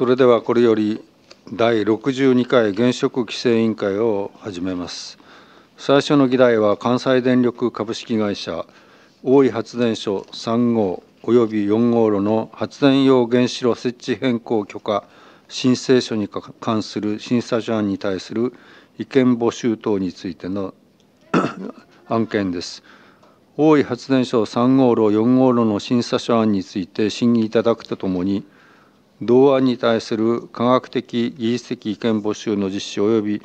それではこれより第62回現職規制委員会を始めます。最初の議題は関西電力株式会社大井発電所3号及び4号炉の発電用原子炉設置変更許可申請書に関する審査書案に対する意見募集等についての 案件です。大井発電所3号炉4号炉の審査書案について審議いただくとともに、同案に対する科学的技術的意見募集の実施及び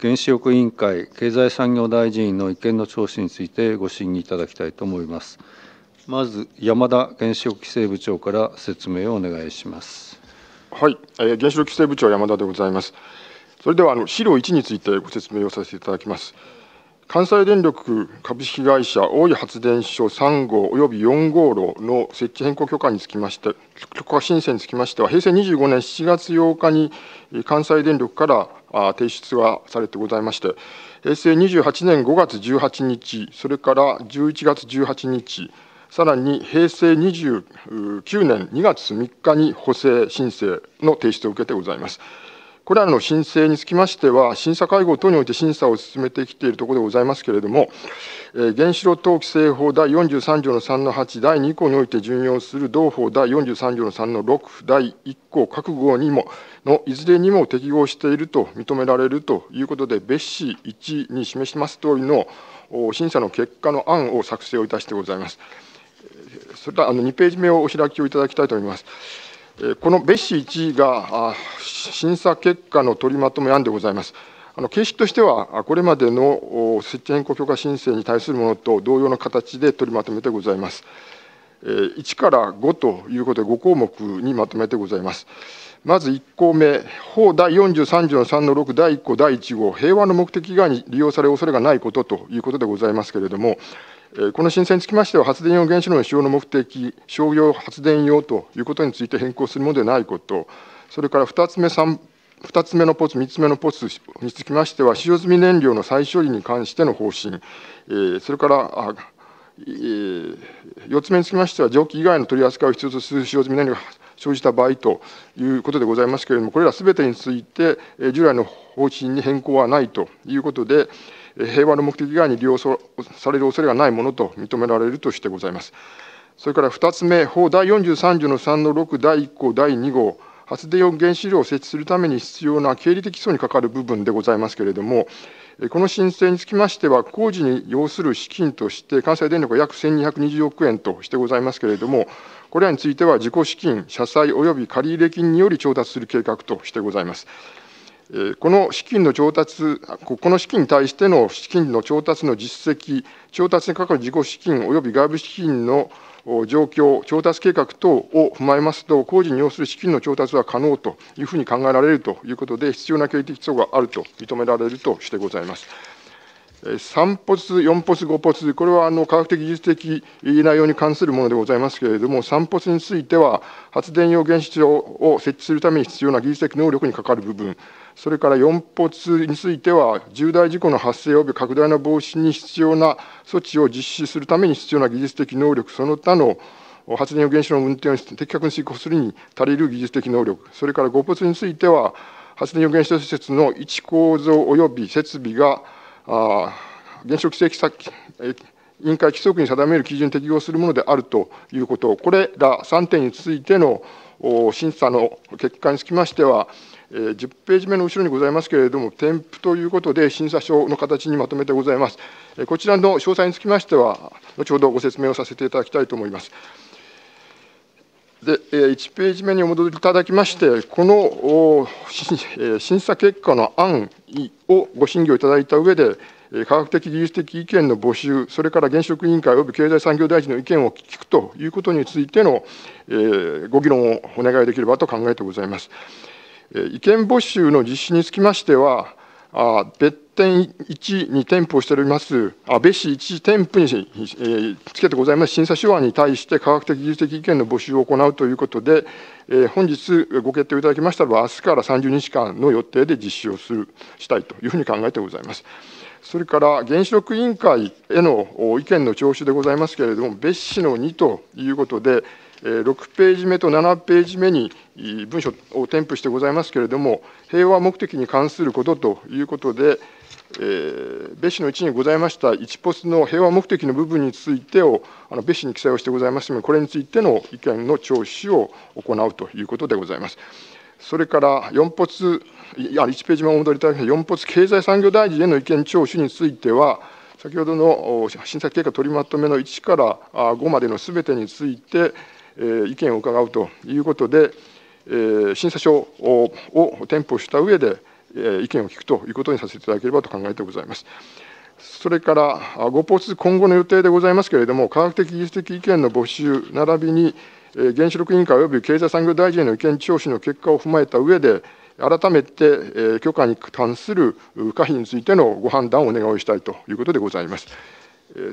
原子力委員会経済産業大臣の意見の聴取についてご審議いただきたいと思いますまず山田原子力規制部長から説明をお願いしますはい、えー、原子力規制部長山田でございますそれではあの資料1についてご説明をさせていただきます関西電力株式会社大井発電所3号及び4号炉の設置変更許可につきまして国家申請につきましては、平成25年7月8日に関西電力から提出がされてございまして、平成28年5月18日、それから11月18日、さらに平成29年2月3日に補正申請の提出を受けてございます。これらの申請につきましては、審査会合等において審査を進めてきているところでございますけれども、原子炉等規制法第43条の3の8、第2項において準用する同法第43条の3の6、第1項各号にも、のいずれにも適合していると認められるということで、別紙1に示します通りの審査の結果の案を作成をいたしてございます。それではあの2ページ目をお開きをいただきたいと思います。この別紙1が審査結果の取りまとめ案でございます。あの形式としては、これまでの設置変更許可申請に対するものと同様の形で取りまとめてございます。1から5ということで、5項目にまとめてございます。まず1項目、法第43条の3の6第1項第1号、平和の目的以外に利用される恐れがないことということでございますけれども、この申請につきましては、発電用原子炉の使用の目的、商業発電用ということについて変更するものでないこと、それから2つ目、2つ目のポツ、3つ目のポツにつきましては、使用済み燃料の再処理に関しての方針、それから、4つ目につきましては、蒸気以外の取り扱いを必要とする使用済み燃料が生じた場合ということでございますけれども、これらすべてについて、従来の方針に変更はないということで、平和の目的以外に利用される恐れがないものと認められるとしてございます。それから2つ目、法第43条の3の6第1項第2号、発電用原子炉を設置するために必要な経理的基礎に係る部分でございますけれども、この申請につきましては、工事に要する資金として、関西電力は約1220億円としてございますけれども、これらについては自己資金、社債及び借入金により調達する計画としてございます。この資金の調達、この資金に対しての資金の調達の実績、調達にかかる自己資金及び外部資金の状況、調達計画等を踏まえますと、工事に要する資金の調達は可能というふうに考えられるということで、必要な経営的基礎があると認められるとしてございます。3ポツ、4ポツ、5ポツ、これはあの科学的、技術的内容に関するものでございますけれども、3ポツについては、発電用原子炉を設置するために必要な技術的能力にかかる部分、それから4発については、重大事故の発生及び拡大の防止に必要な措置を実施するために必要な技術的能力、その他の発電原子炉の運転を的確に遂行するに足りる技術的能力、それから5発については、発電原子炉施設の位置構造及び設備が、あ原子力規制委員会規則に定める基準に適合するものであるということ、これら3点についての審査の結果につきましては、10ページ目の後ろにございますけれども、添付ということで、審査書の形にまとめてございます。こちらの詳細につきましては、後ほどご説明をさせていただきたいと思います。で1ページ目にお戻りいただきまして、この審査結果の案をご審議をいただいた上で、科学的、技術的意見の募集、それから現職委員会及び経済産業大臣の意見を聞くということについてのご議論をお願いできればと考えてございます。意見募集の実施につきましては、別店1に店舗をしております、別市1店舗につけてございます審査手腕に対して、科学的、技術的意見の募集を行うということで、本日ご決定いただきましたら、明日から30日間の予定で実施をするしたいというふうに考えてございます。それから原子力委員会への意見の聴取でございますけれども、別市の2ということで、6ページ目と7ページ目に文書を添付してございますけれども、平和目的に関することということで、えー、別紙の1にございました1ポスの平和目的の部分についてを、あの別紙に記載をしてございますで、これについての意見の聴取を行うということでございます。それから4発、いや1ページ目お戻りいただきました4ツ経済産業大臣への意見聴取については、先ほどの審査結果取りまとめの1から5までのすべてについて、意見を伺うということで、審査書を添付した上で、意見を聞くということにさせていただければと考えてございます。それから、ごポー今後の予定でございますけれども、科学的技術的意見の募集並びに、原子力委員会及び経済産業大臣への意見聴取の結果を踏まえた上で、改めて許可に関する可否についてのご判断をお願いしたいということでございます。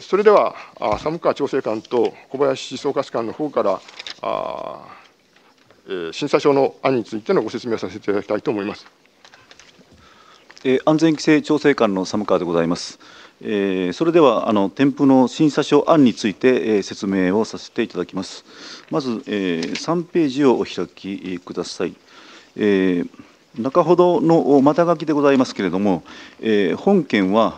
それでは、寒川調整官と小林総括官の方から、あ審査書の案についてのご説明をさせていただきたいと思います。安全規制調整官の寒川でございます。えそれではあの添付の審査書案について、え説明をさせていただきます。まず、え3ページをお開きください。えー中ほどのまた書きでございますけれども、えー、本件は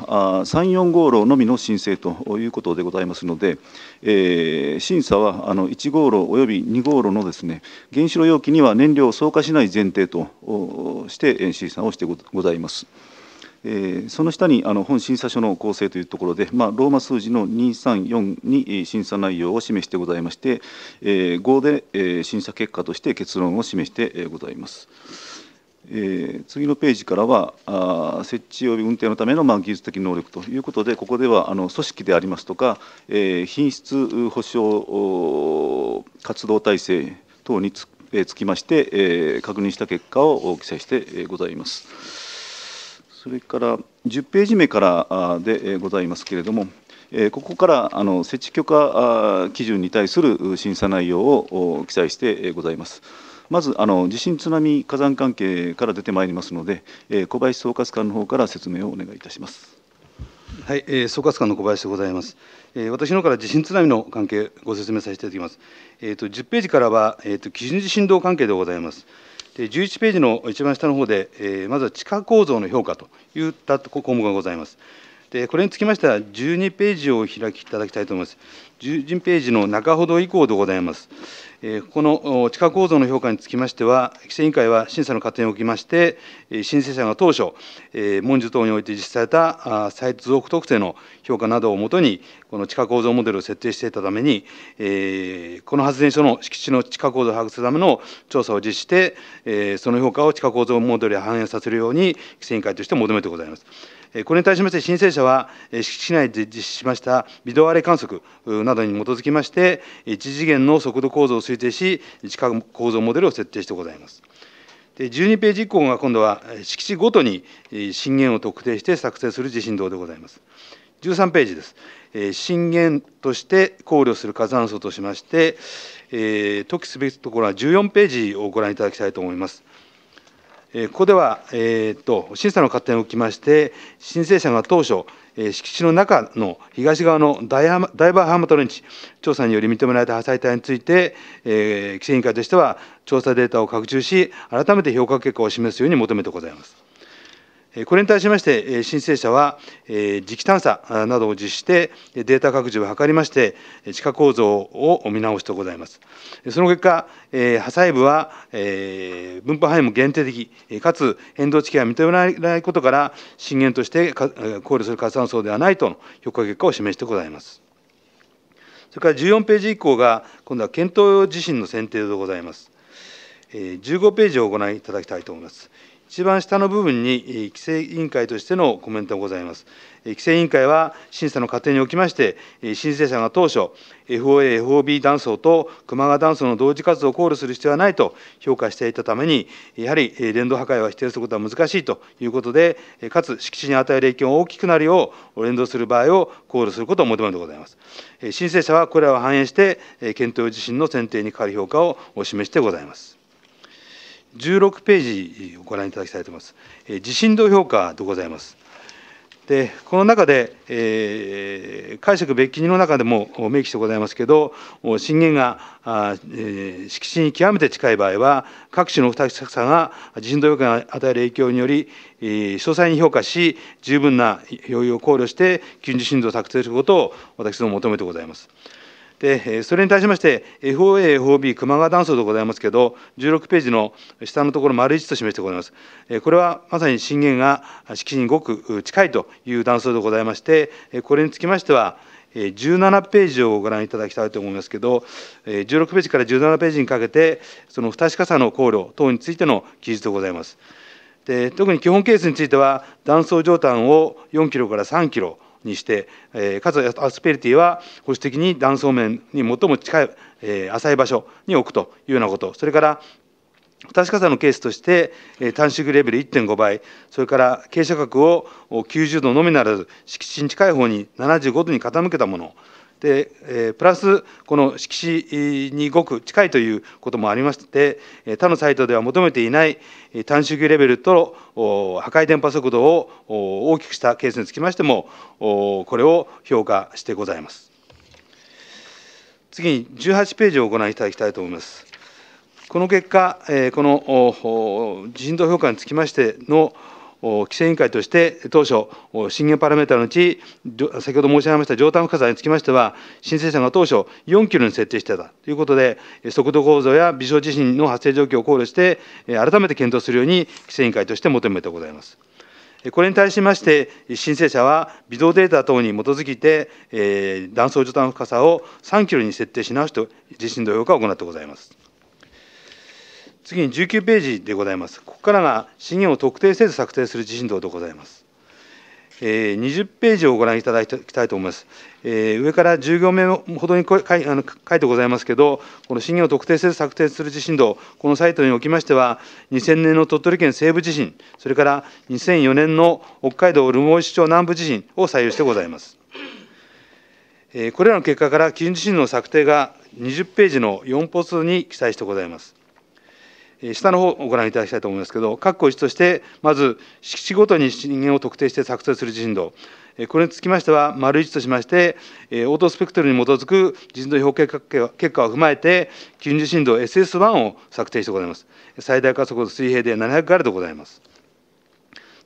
3、4号炉のみの申請ということでございますので、えー、審査はあの1号炉および2号炉のですね原子炉容器には燃料を装化しない前提として審査をしてございます。えー、その下にあの本審査書の構成というところで、まあ、ローマ数字の234に審査内容を示してございまして、えー、5で、えー、審査結果として結論を示してございます。えー、次のページからはあ設置及び運転のための、まあ、技術的能力ということでここではあの組織でありますとか、えー、品質保障活動体制等につ,、えー、つきまして、えー、確認した結果を記載してございます。それから10ページ目からでございますけれども、ここからあの設置許可基準に対する審査内容を記載してございます。まずあの地震津波火山関係から出てまいりますので、えー、小林総括官の方から説明をお願いいたします。はい、えー、総括官の小林でございます。えー、私の方から地震津波の関係ご説明させていただきます。えっ、ー、と10ページからはえっ、ー、と基準地震動関係でございます。で11ページの一番下の方で、えー、まずは地下構造の評価といった項目がございます。でこれにつきましては12ページを開きいただきたいと思います。12ページの中ほど以降でございます。この地下構造の評価につきましては、規制委員会は審査の過程におきまして、申請者が当初、文書等において実施されたサイト属特性の評価などをもとに、この地下構造モデルを設定していたために、この発電所の敷地の地下構造を把握するための調査を実施して、その評価を地下構造モデルに反映させるように、規制委員会として求めてございます。これに対しまして申請者は敷地内で実施しました微動荒れ観測などに基づきまして1次元の速度構造を推定し地下構造モデルを設定してございます。12ページ以降が今度は敷地ごとに震源を特定して作成する地震動でございます。13ページです。震源として考慮する火山層としまして、えー、時すべきところは14ページをご覧いただきたいと思います。ここでは、えーと、審査の過程におきまして、申請者が当初、敷地の中の東側のダイバーハーマトレンチ、調査により認められた破砕帯について、えー、規制委員会としては、調査データを拡充し、改めて評価結果を示すように求めてございます。これに対しまして、申請者は磁気探査などを実施して、データ拡充を図りまして、地下構造を見直してございます。その結果、破砕部は分布範囲も限定的、かつ変動地形が認められないことから、震源として考慮する活断層ではないとの評価結果を示してございます。それから14ページ以降が、今度は検討地震の選定でございます。15ページをご覧いただきたいと思います。一番下の部分に規制委員会としてのコメントがございます。規制委員会は審査の過程におきまして、申請者が当初、FOA、FOB 断層と熊川断層の同時活動を考慮する必要はないと評価していたために、やはり連動破壊は否定することは難しいということで、かつ敷地に与える影響が大きくなるよう、連動する場合を考慮することを求めるでございます。申請者はこれらを反映して、検討自身の選定にかる評価をお示しでございます。16ページをご覧いただきたいと思います。地震動評価でございます。でこの中で、えー、解釈別記の中でも明記してございますけど震源が、あ、えー、敷地に極めて近い場合は各種の不確さが地震動価が与える影響により、えー、詳細に評価し十分な余裕を考慮して近地震動を策定することを私ども求めてございます。でそれに対しまして FOA、FOB、熊川断層でございますけど、16ページの下のところ、丸1と示してございます。これはまさに震源が敷地にごく近いという断層でございまして、これにつきましては、17ページをご覧いただきたいと思いますけど、16ページから17ページにかけて、その不確かさの考慮等についての記述でございます。で特に基本ケースについては、断層上端を4キロから3キロ、にして、えかつアスペリティは保守的に断層面に最も近い、え浅い場所に置くというようなことそれから不確かさのケースとして、え縮レベル1.5倍、それから傾斜角を90度のみならず、敷地に近い方に75度に傾けたもの、で、えプラスこの色紙にごく近いということもありまして他のサイトでは求めていない短周期レベルと破壊電波速度を大きくしたケースにつきましてもこれを評価してございます。次に18ページをご覧いただきたいと思います。この結果、この振動評価につきましての規制委員会として当初、震源パラメータのうち、先ほど申し上げました上端深さにつきましては、申請者が当初4キロに設定していたということで、速度構造や微小地震の発生状況を考慮して、改めて検討するように規制委員会として求めてございます。これに対しまして、申請者は微動データ等に基づいて、断層上端深さを3キロに設定し直して、地震動揺化を行ってございます。次に19ページでございます。ここからが資源を特定せず策定する地震動でございます。え20ページをご覧いただきたいと思います。え上から10行目ほどに書いあの書いてございますけど、この震源を特定せず策定する地震動、このサイトにおきましては、2000年の鳥取県西部地震、それから2004年の北海道留萌市町南部地震を採用してございます。えこれらの結果から、基準地震の策定が20ページの4ポスに記載してございます。下の方をご覧いただきたいと思いますけど、括弧1として、まず、敷地ごとに震源を特定して作成する地震度、これにつきましては、丸1としまして、オートスペクトルに基づく人道表計結果を踏まえて、近似震度 SS1 を策定してございます。最大加速度水平で700ガルでございます。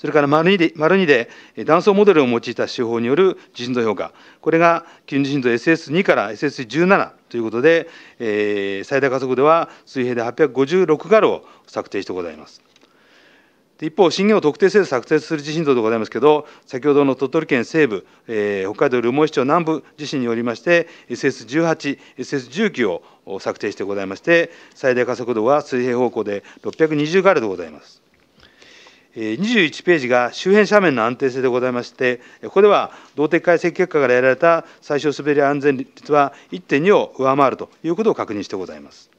それから丸2で丸2で断層モデルを用いた手法による地震度評価、これが近地震度 SS2 から SS17 ということで、えー、最大加速度は水平で856ガロを策定してございます。一方、震源を特定せず作成する地震動でございますけど、先ほどの鳥取県西部、えー、北海道留萌市町南部地震によりまして、SS18、SS19 を策定してございまして、最大加速度は水平方向で620ガルでございます。21ページが周辺斜面の安定性でございまして、ここでは動的解析結果から得られた最小滑り安全率は1.2を上回るということを確認してございます。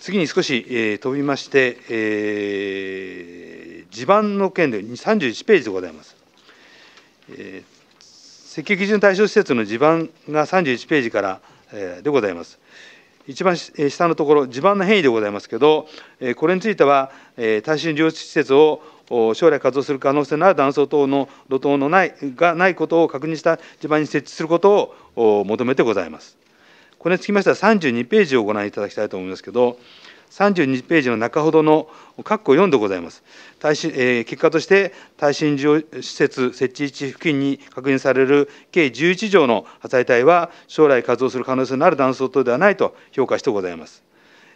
次に少し飛びまして、え地盤の件で31ページでございます。設計基準対象施設の地盤が31ページからでございます。一番下のところ、地盤の変異でございますけど、これについては、耐震療養施設を将来活動する可能性のある断層等の路頭のないがないことを確認した地盤に設置することを求めてございます。これにつきましては32ページをご覧いただきたいと思いますけど、32ページの中ほどの括弧4でございます。耐震えー、結果として、耐震施設設置位置付近に確認される計11条の破砕体は、将来活動する可能性のある断層等ではないと評価してございます。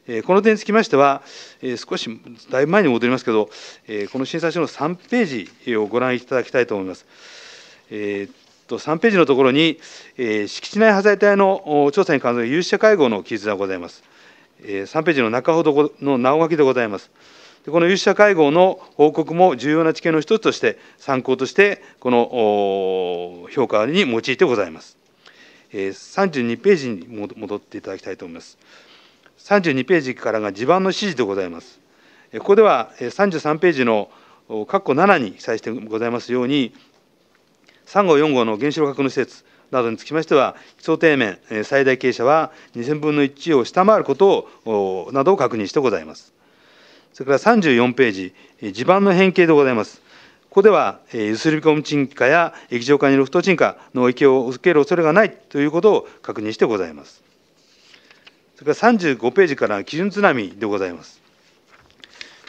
えー、この点につきましては、えー、少しだいぶ前に戻りますけど、えー、この審査書の3ページをご覧いただきたいと思います。えーと3ページのところに、えー、敷地内破砕体の調査に関する有識者会合の記述がございます。3ページの中ほどの直書きでございます。この有識者会合の報告も重要な知見の一つとして、参考として、この評価に用いてございます。32ページに戻っていただきたいと思います。32ページからが地盤の指示でございます。ここでは33ページの括弧7に記載してございますように、3号、4号の原子力核の施設、などにつきましては、基礎底面、最大傾斜は2000分の1を下回ることをなどを確認してございます。それから34ページ、地盤の変形でございます。ここでは、ゆすり込み沈下や液状化による不当沈下の影響を受ける恐れがないということを確認してございます。それから35ページから基準津波でございます。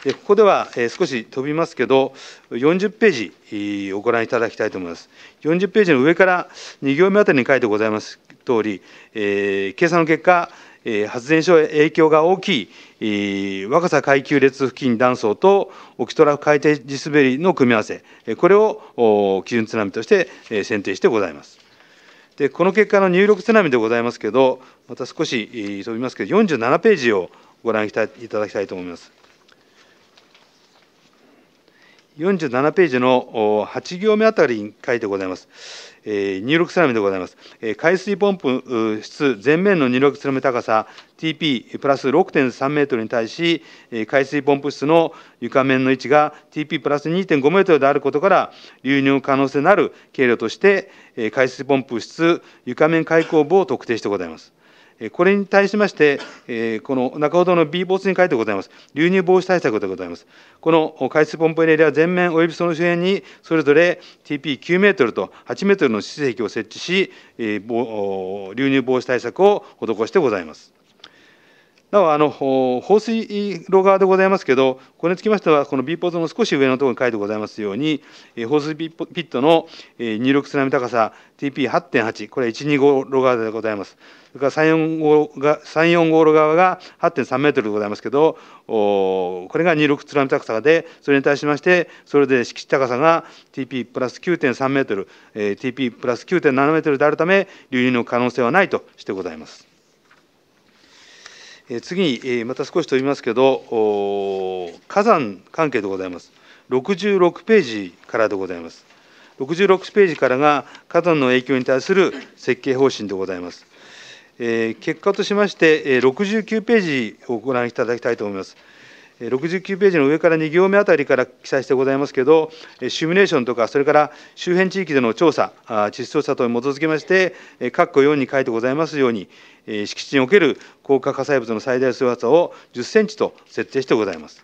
ここでは少し飛びますけど、40ページをご覧いただきたいと思います。40ページの上から2行目あたりに書いてございます通り、えー、計算の結果、えー、発電所へ影響が大きい、えー、若狭階級列付近断層とオキトラフ海底地滑りの組み合わせ、これを基準津波として選定してございます。でこの結果の入力津波でございますけど、また少し飛びますけど、47ページをご覧いただきたいと思います。47ページの8行目あたりに書いてございます。え入力津波でございます。え海水ポンプ室全面の入力津波高さ TP プラス6.3メートルに対し、え海水ポンプ室の床面の位置が TP プラス2.5メートルであることから、流入可能性のある経路として、え海水ポンプ室床面開口部を特定してございます。これに対しまして、この中ほどの B ツに書いてございます、流入防止対策でございます。この海水ポンプエリア全面およびその周辺に、それぞれ TP9 メートルと8メートルの施設を設置し、流入防止対策を施してございます。なおあの放水路側でございますけど、これにつきましては、この B ポートの少し上のところに書いてございますように、放水ピットの入力津波高さ TP8.8、これは125路側でございます。それから3 4号路側が8.3メートルでございますけどこれが26津波高さでそれに対しましてそれで敷地高さが TP プラス9.3メートル TP プラス9.7メートルであるため流入の可能性はないとしてございます。次にまた少し飛びますけど火山関係でございます66ページからでございます66ページからが火山の影響に対する設計方針でございます結果としまして、69ページをご覧いただきたいと思います。69ページの上から2行目あたりから記載してございますけど、シミュレーションとか、それから周辺地域での調査、地質調査等に基づきまして、括弧4に書いてございますように、敷地における高架火災物の最大水圧を10センチと設定してございます。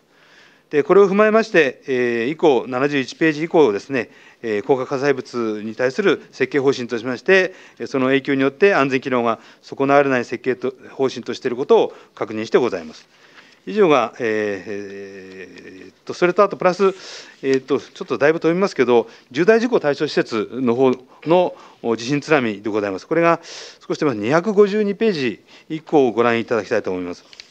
でこれを踏まえまして、以降、71ページ以降ですね、高架火災物に対する設計方針としましてその影響によって安全機能が損なわれない設計と方針としていることを確認してございます。以上が、えー、えー、とそれとあとプラス、えーと、ちょっとだいぶ飛びますけど重大事故対象施設の方の地震津波でございますこれが少しでも252ページ以降ご覧いただきたいと思います。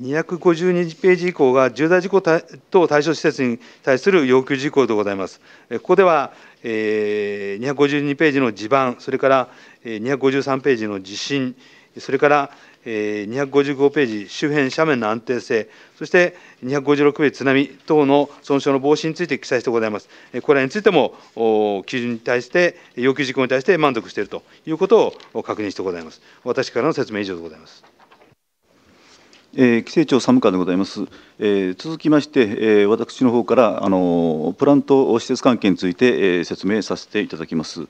252ページ以降が重大事故等対象施設に対する要求事項でございます。ここでは、え252ページの地盤、それから253ページの地震、それから255ページ、周辺斜面の安定性、そして256ページ、津波等の損傷の防止について記載してございます。これらについても、基準に対して、要求事項に対して満足しているということを確認してございます。私からの説明以上でございます。えー、規制庁寒川でございます、えー、続きまして、えー、私の方からあのプラント施設関係について、えー、説明させていただきます、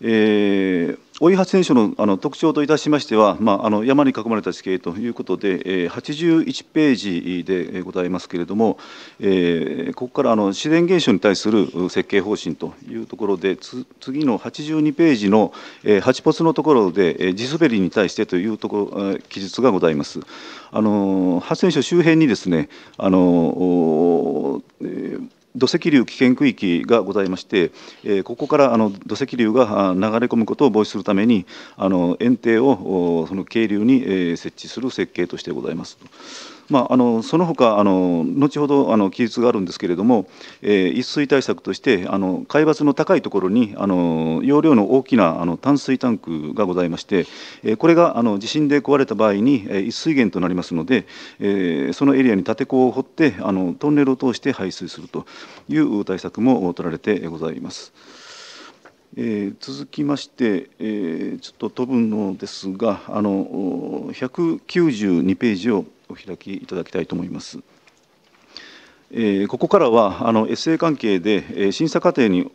えー、大井発電所のあの特徴といたしましては、まあ、あの山に囲まれた地形ということで、え81ページでございますけれども、えー、ここからあの自然現象に対する設計方針というところで、次の82ページの、えー、八ポツのところで、えー、地滑りに対してというところ、えー、記述がございます。あの発選手周辺にですねあの、えー土石流危険区域がございまして、えここからあの土石流が流れ込むことを防止するためにあの園庭をその渓流に設置する設計としてございます。まあ、あのその他あの後ほどあの記述があるんですけれども、えー、一水対策としてあの海抜の高いところにあの容量の大きなあの淡水タンクがございまして、えー、これがあの地震で壊れた場合に、えー、一水源となりますので、えー、そのエリアに建て坑を掘ってあのトンネルを通して排水するという対策も取られてございます。えー、続きまして、えー、ちょっと飛ぶのですがあの192ページをお開きいただきたいと思います。ここからはあの SA 関係で審査過程に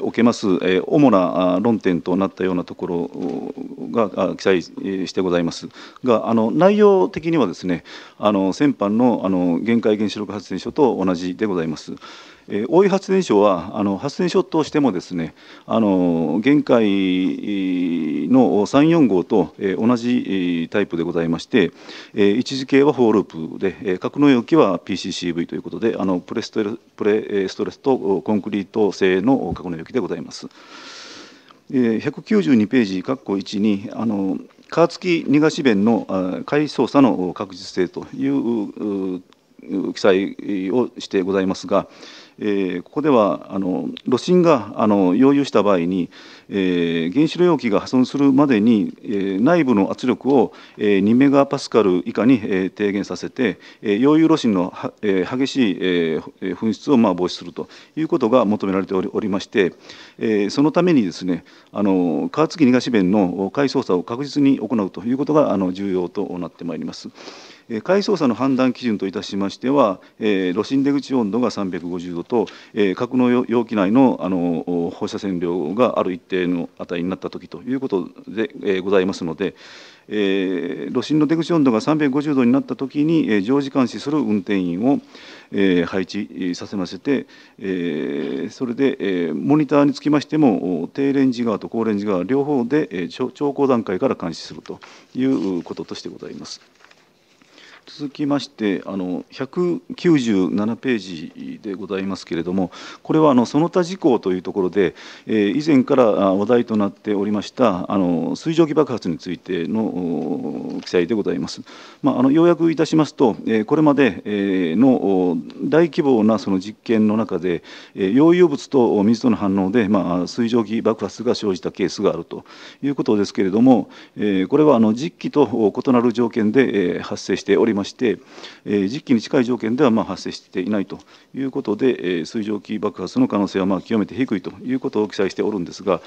おけます主な論点となったようなところが記載してございますがあの内容的にはですねあの先般のあの限界原子力発電所と同じでございます。大井発電所はあの発電所としてもですねあの現界の34号と同じタイプでございまして一時系はフォーループで格納容器は PCCV ということであのプレストレプレストレスとコンクリート製の格納容器でございます。192ページ、括弧1に、あの皮付き逃し弁の回操作の確実性という記載をしてございますが、えー、ここではあの炉心があの溶融した場合に、えー、原子炉容器が破損するまでに、えー、内部の圧力を、えー、2メガパスカル以下に、えー、低減させて、えー、溶融炉心のは、えー、激しい、えー、噴出をまあ防止するということが求められておりまして、えー、そのためにですねあの川月東弁の解操作を確実に行うということがあの重要となってまいります。海操査の判断基準といたしましては、えー、心出口温度が350度と、えー、核容器内のあの放射線量がある一定の値になった時ということで、えー、ございますので、えー、心の出口温度が350度になったときに、えー、常時監視する運転員を、えー、配置させませて、えー、それで、えー、モニターにつきましても低レンジ側と高レンジ側両方で、えー、兆候段階から監視するということとしてございます。続きましてあの197ページでございますけれどもこれはあのその他事項というところで、えー、以前から話題となっておりましたあの水蒸気爆発についての記載でございます。まあ、あの要約いたしますと、えー、これまで、えの大規模なその実験の中で、え溶融物と水との反応で、まあ、水蒸気爆発が生じたケースがあるということですけれども、えー、これはあの実機と異なる条件で、え発生しておりました。して、えー、実機に近い条件ではまあ発生していないということで、えー、水蒸気爆発の可能性はまあ極めて低いということを記載しておるんですが、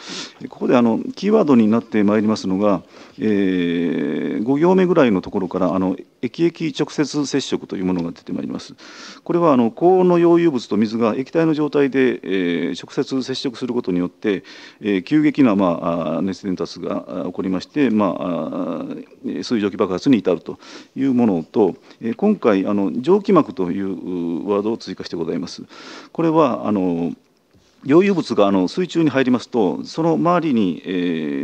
ここであのキーワードになってまいりますのが、えー、5行目ぐらいのところから、あの液液直接接触というものが出てまいります。これはあの高温の溶融物と水が液体の状態で、えー、直接接触することによって、えー、急激な、まあ、熱伝達が起こりまして、まあ、水蒸気爆発に至るというものと、え今回あの蒸気膜というワードを追加してございます。これはあの溶融物があの水中に入りますとその周りに、え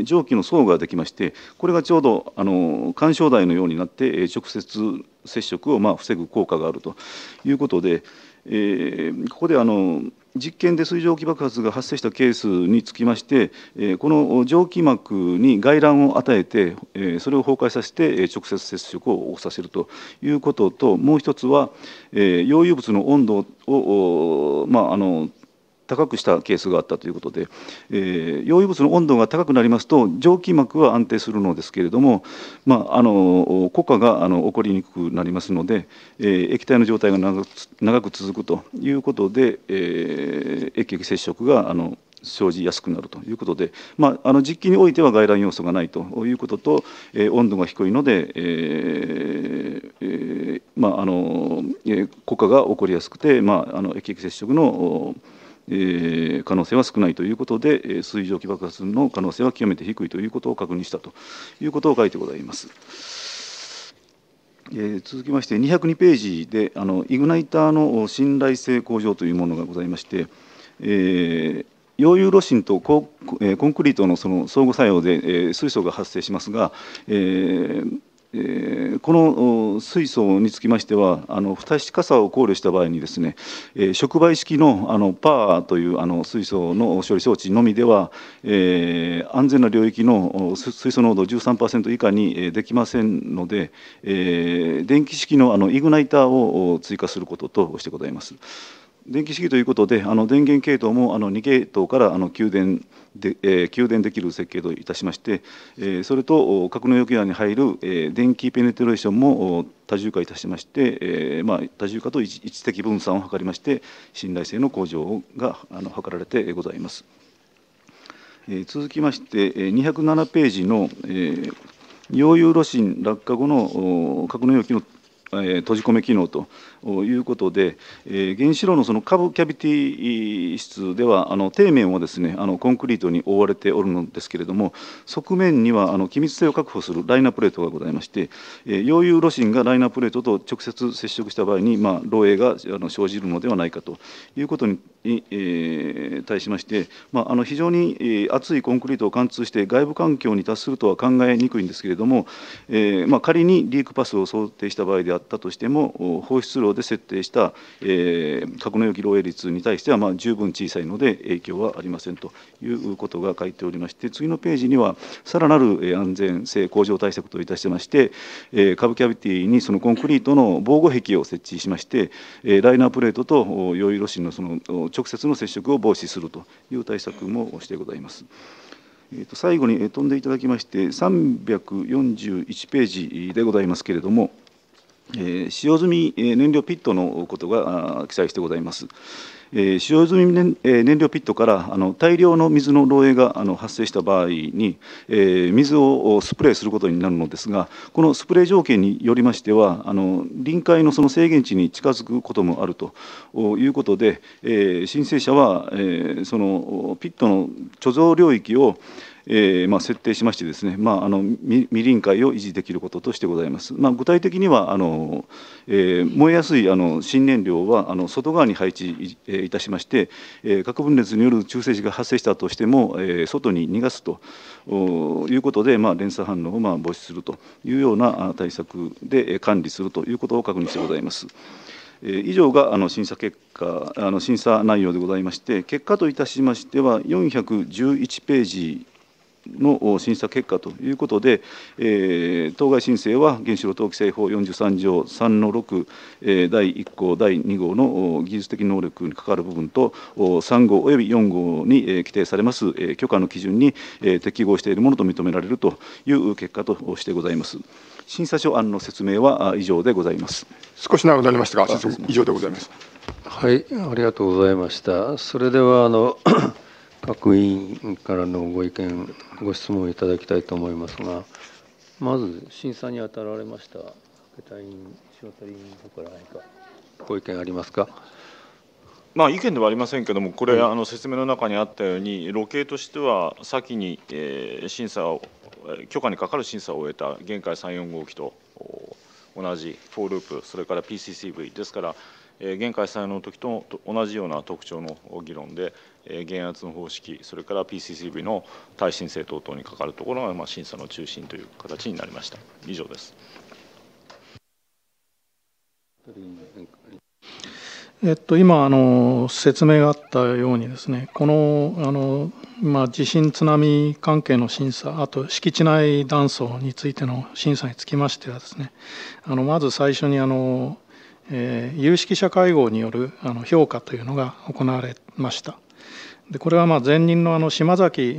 ー、蒸気の層ができましてこれがちょうどあの干渉台のようになって、えー、直接接触をまあ防ぐ効果があるということで、えー、ここであの実験で水蒸気爆発が発生したケースにつきまして、この蒸気膜に外乱を与えて、それを崩壊させて直接接触を起こさせるということと、もう一つは、溶融物の温度を、まあ、あの高くしたケースがあったということで、えー、溶物の温度が高くなりますと蒸気膜は安定するのですけれども、まあ、あの効果があの起こりにくくなりますので、えー、液体の状態が長く長く続くということで、えー、液液接触があの生じやすくなるということで、まあ、あの実機においては外来要素がないということと、えー、温度が低いので、ええーまああのえー、効果が起こりやすくて、まあ、あの液液接触のえ可能性は少ないということで、水蒸気爆発の可能性は極めて低いということを確認したということを書いてございます。え続きまして202ページであのイグナイターの信頼性向上というものがございまして、えー、溶融炉心とコ,、えコンクリートのその相互作用で、え水素が発生しますが、えーえこの水素につきましてはあの不確かさを考慮した場合にですね、え触媒式のあのパーというあの水素の処理装置のみでは、えー、安全な領域の水素濃度13%以下にできませんので、え電気式のあのイグナイターを追加することとしてございます。電気式ということであの電源系統もあの2系統からあの給電で、えー、給電できる設計といたしまして、えー、それと格納容器内に入る、えー、電気ペネトレーションも多重化いたしまして、えーまあ、多重化と一一的分散を図りまして信頼性の向上があの図られてございます。えー、続きまして207ページの、え溶融炉心落下後の格納容器の閉じ込め機能ということで、えー、原子炉のその下部キャビティ室ではあの底面はですねあのコンクリートに覆われておるのですけれども側面にはあの機密性を確保するライナープレートがございまして、えー、溶融炉心がライナープレートと直接接触した場合に、まあ、漏洩があの生じるのではないかということに、えー、対しまして、まあ、あの非常に厚いコンクリートを貫通して外部環境に達するとは考えにくいんですけれども、えーまあ、仮にリークパスを想定した場合であったとしても放出量で設定した、えー、格納容器漏洩率に対しては、まあ、十分小さいので影響はありませんということが書いておりまして次のページにはさらなる安全性向上対策といたしまして、えー、株キャビティにそのコンクリートの防護壁を設置しまして、えー、ライナープレートと溶意炉芯のその直接の接触を防止するという対策もしてございます。えと最後に飛んでいただきまして341ページでございますけれども。使用済み燃料ピットのことが記載してございます。使用済み燃料ピットから大量の水の漏洩が発生した場合に、水をスプレーすることになるのですが、このスプレー条件によりましては、臨界のその制限値に近づくこともあるということで、申請者はそのピットの貯蔵領域をえーまあ、設定しましてですね、まあ、あの未臨界を維持できることとしてございます。まあ、具体的にはあの、えー、燃えやすいあの新燃料はあの外側に配置いたしまして、えー、核分裂による中性子が発生したとしても、えー、外に逃がすということで、まあ、連鎖反応をまあ防止するというような対策で管理するということを確認してございます。以上があの審査結果あの審査内容でございまして結果といたしましては411ページの審査結果ということで、えー、当該申請は原子炉等規制法43条3の6、えー、第1項第2号の技術的能力に関わる部分と3号および4号にえ規定されますえ許可の基準にえ適合しているものと認められるという結果としてございます。審査書案の説明は以上でございます。少し長くなりましたが、以上でございます。はい、ありがとうございました。それではあの各委員からのご意見、ご質問いただきたいと思いますが、まず審査に当たられました、竹田委員、塩田委員の方から何かご意見ありますか。まあ、意見ではありませんけれども、これ、あの説明の中にあったように、路ケとしては先に、えー、審査を、許可にかかる審査を終えた玄海3、4号機と同じ4ループ、それから PCCV、ですから、えー、限海採用の時と同じような特徴の議論で、減圧の方式それから PCCB の耐震性等々にかかるところが、まあ、審査の中心という形になりました以上ですえっと、今あの、説明があったようにですね、このあの、まあ、地震、津波関係の審査、あと敷地内断層についての審査につきましてはですね、あのまず最初にあの、えー、有識者会合によるあの評価というのが行われました。でこれはまあ前任のあの島崎委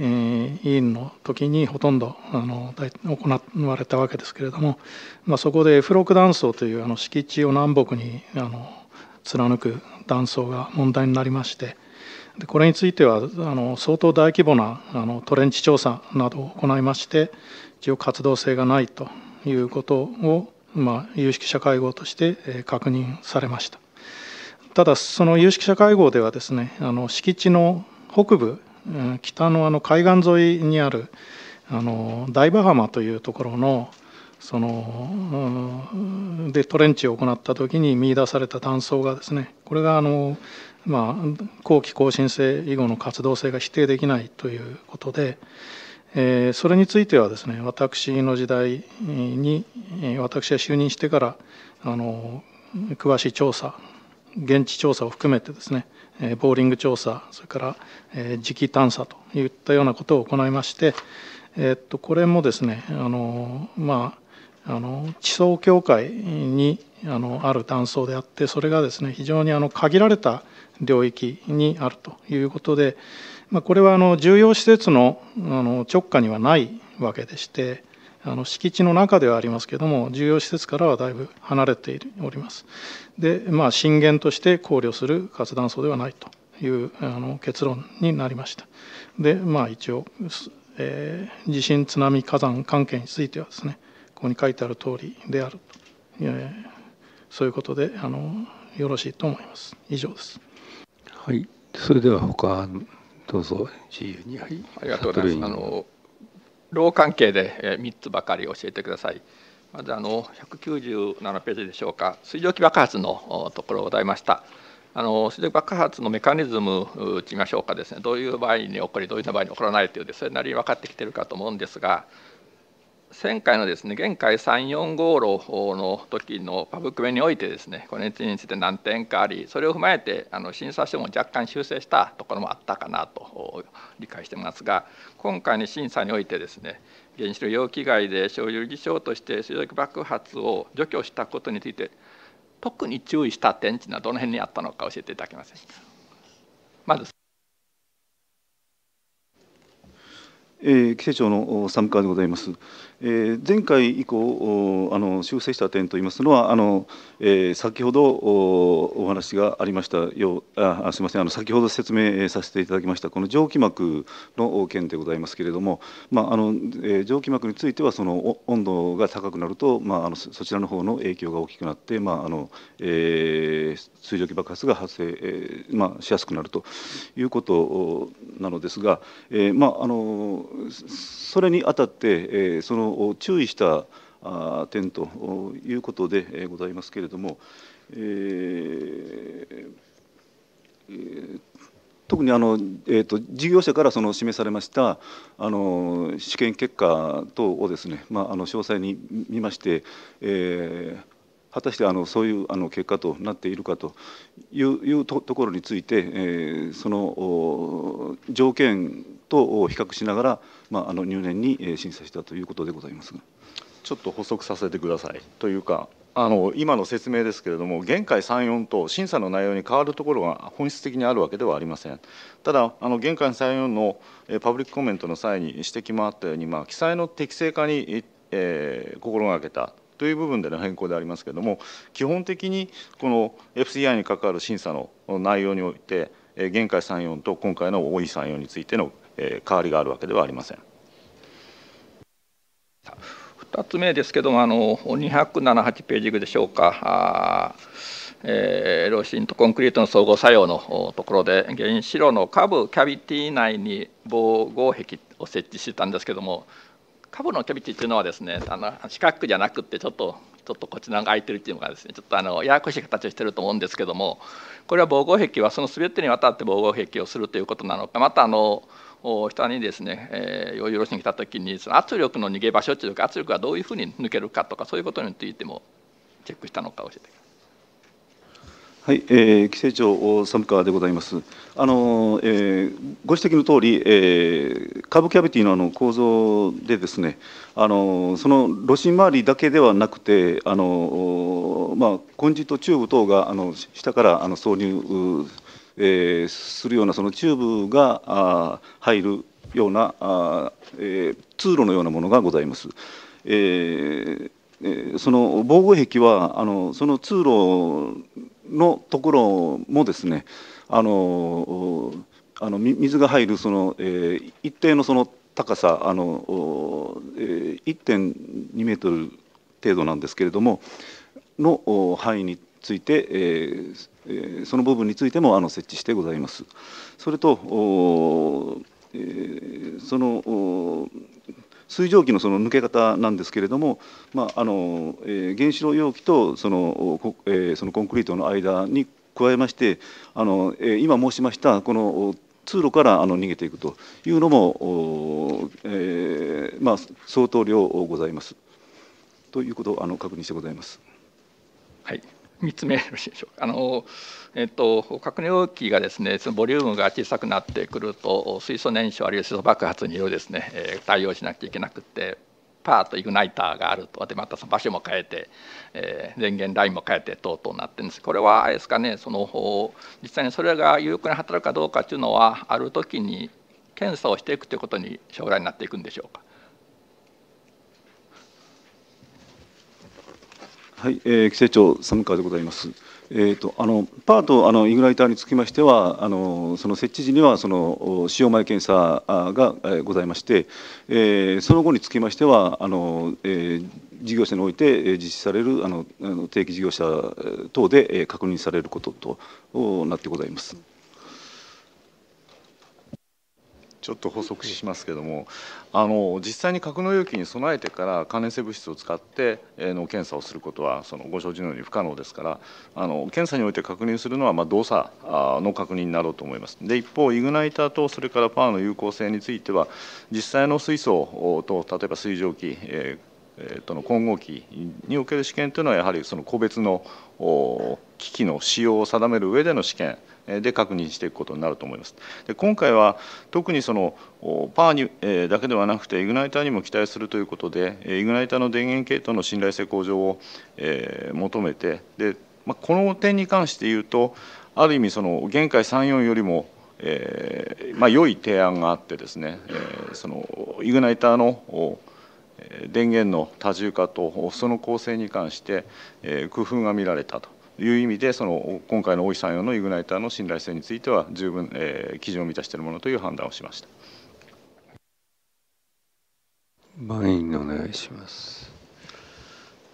員の時にほとんどあの行われたわけですけれども、まあ、そこで F6 断層というあの敷地を南北にあの貫く断層が問題になりましてでこれについてはあの相当大規模なあのトレンチ調査などを行いまして一応活動性がないということを、まあ、有識者会合として確認されました。ただその有識者会合ではですねあの敷地の北部、北のあの海岸沿いにあるあの大バハマというところのその、でトレンチを行った時に見出された断層がですねこれがあの、まあ、後期更新性以後の活動性が否定できないということで、えそれについてはですね私の時代に私が就任してからあの詳しい調査現地調査を含めてですねボーリング調査、それから磁気探査といったようなことを行いまして、えっと、これもですね、あのまあ、あの地層境界にあのある断層であって、それがですね、非常にあの限られた領域にあるということで、まあ、これはあの重要施設のあの直下にはないわけでして、あの敷地の中ではありますけれども、重要施設からはだいぶ離れております。で、まあ、震源として考慮する活断層ではないというあの結論になりました。で、まあ、一応、えー、地震津波火山関係についてはですねここに書いてある通りであると、えー、そういうことであのよろしいと思います。以上です。はい、それでは他どうぞ自由に、はい、ありがとうございます。あの老関係で3つばかり教えてください。まずあの197ページでしょうか水蒸気爆発のところございました。あの水蒸気爆発のメカニズム打ちましょうかですねどういう場合に起こりどういう場合に起こらないというそれなりに分かってきてるかと思うんですが前回のですね現海345路の時のパブクメにおいてですねこれについて何点かありそれを踏まえてあの審査書も若干修正したところもあったかなと理解してますが今回の審査においてですね原子炉容器外で小有事象として水気爆発を除去したことについて特に注意した点というのはどの辺にあったのか教えていただけませんか。まずえー、規制庁の参加でございます。前回以降あの修正した点といいますのはあの、え先ほどお話がありましたようあすみませんあの先ほど説明させていただきましたこの上気膜の件でございますけれども、まああのえ上気膜についてはその温度が高くなると、まあ、あのそちらの方の影響が大きくなって、まああのえー、水蒸気爆発が発生、えー、まあ、しやすくなるということなのですが、えー、まあ、あのそれにあたって、えその注意した点ということでございますけれども、えーえー特にあの、えーと、と事業者からその示されましたあの試験結果等をですね、まあ、あの詳細に見まして、えー、果たしてあのそういうあの結果となっているかというところについて、えー、その条件と比較しながら、まあ、あの入念に審査したということでございますちょっと補足させてくださいというかあの今の説明ですけれども、現会3、4と審査の内容に変わるところが本質的にあるわけではありません。ただ、あの現会3、4のパブリックコメントの際に指摘もあったように、まあ、記載の適正化に、えー、心がけたという部分での変更でありますけれども基本的にこの FCI に関わる審査の内容において現会34と今回の大井3 4についての変わりがあるわけではありません。2つ目ですけどもあの278ページでしょうか。えー、ロシンとコンクリートの相互作用のところで原子炉の下部キャビティ内に防護壁を設置してたんですけどもカボのキャビティっていうのはですねあの四角じゃなくてちょっとちょっとこちらが空いてるっていうのがですねちょっとあのややこしい形をしてると思うんですけどもこれは防護壁はその全てにわたって防護壁をするということなのかまたあの下にですね、えー、よろしに来た時にその圧力の逃げ場所っていうか圧力がどういうふうに抜けるかとかそういうことについてもチェックしたのか教えてください。はい、えー、規制庁寒川でございます。あの、えー、ご指摘の通り、えー、カーブキャビティのあの構造でですね、あのその炉心周りだけではなくて、あのまあコンジットチューブ等があの下からあの挿入、えー、するようなそのチューブがあ入るようなあ、えー、通路のようなものがございます。えー、その防護壁はあのその通路のところもですねあのあの水が入るその、えー、一定のその高さあの、えー、1.2メートル程度なんですけれどもの範囲について、えーえー、その部分についてもあの設置してございます。それと、えー、その水蒸気のその抜け方なんですけれども、まああのえー、原子炉容器とその,、えー、そのコンクリートの間に加えましてあの、えー、今申しましたこの通路からあの逃げていくというのも、えーまあ、相当量ございます。ということをあの確認してございます。はい3つ目よろしいでしょうかあの、えっと、核燃料機がですねそのボリュームが小さくなってくると水素燃焼あるいは水素爆発にいろいろですね、対応しなきゃいけなくてパーとイグナイターがあるとでまたその場所も変えて、えー、電源ラインも変えて等々なってるんですこれはあれですかねその実際にそれが有力に働くかどうかというのはある時に検査をしていくということに将来になっていくんでしょうか。はい、えー、規制庁寒川でございます。えーと、あのパートあのイングライターにつきましてはあのその設置時にはその使用前検査が、えー、ございまして、えー、その後につきましてはあの、えー、事業者において実施されるあの定期事業者等で確認されることとなってございます。ちょっと補足しますけどもあの実際に格納容器に備えてから関連性物質を使っての検査をすることはそのご承知のように不可能ですからあの検査において確認するのはまあ動作の確認になろうと思います。で一方イグナイターとそれからパワーの有効性については実際の水素と例えば水蒸気、えーえー、との混合機における試験というのはやはりその個別の機器の使用を定める上での試験で確認していくことになると思います。で今回は特にそのパーに、えー、だけではなくてイグナイターにも期待するということでイグナイターの電源系統の信頼性向上を、えー、求めてで、まあ、この点に関して言うとある意味その限界34よりもえーまあ、良い提案があってですね、えー、そのイグナイターの電源の多重化とその構成に関して、え工夫が見られたという意味でその今回の o e 産業のイグナイターの信頼性については十分、えー、基準を満たしているものという判断をしましたバイお願いします。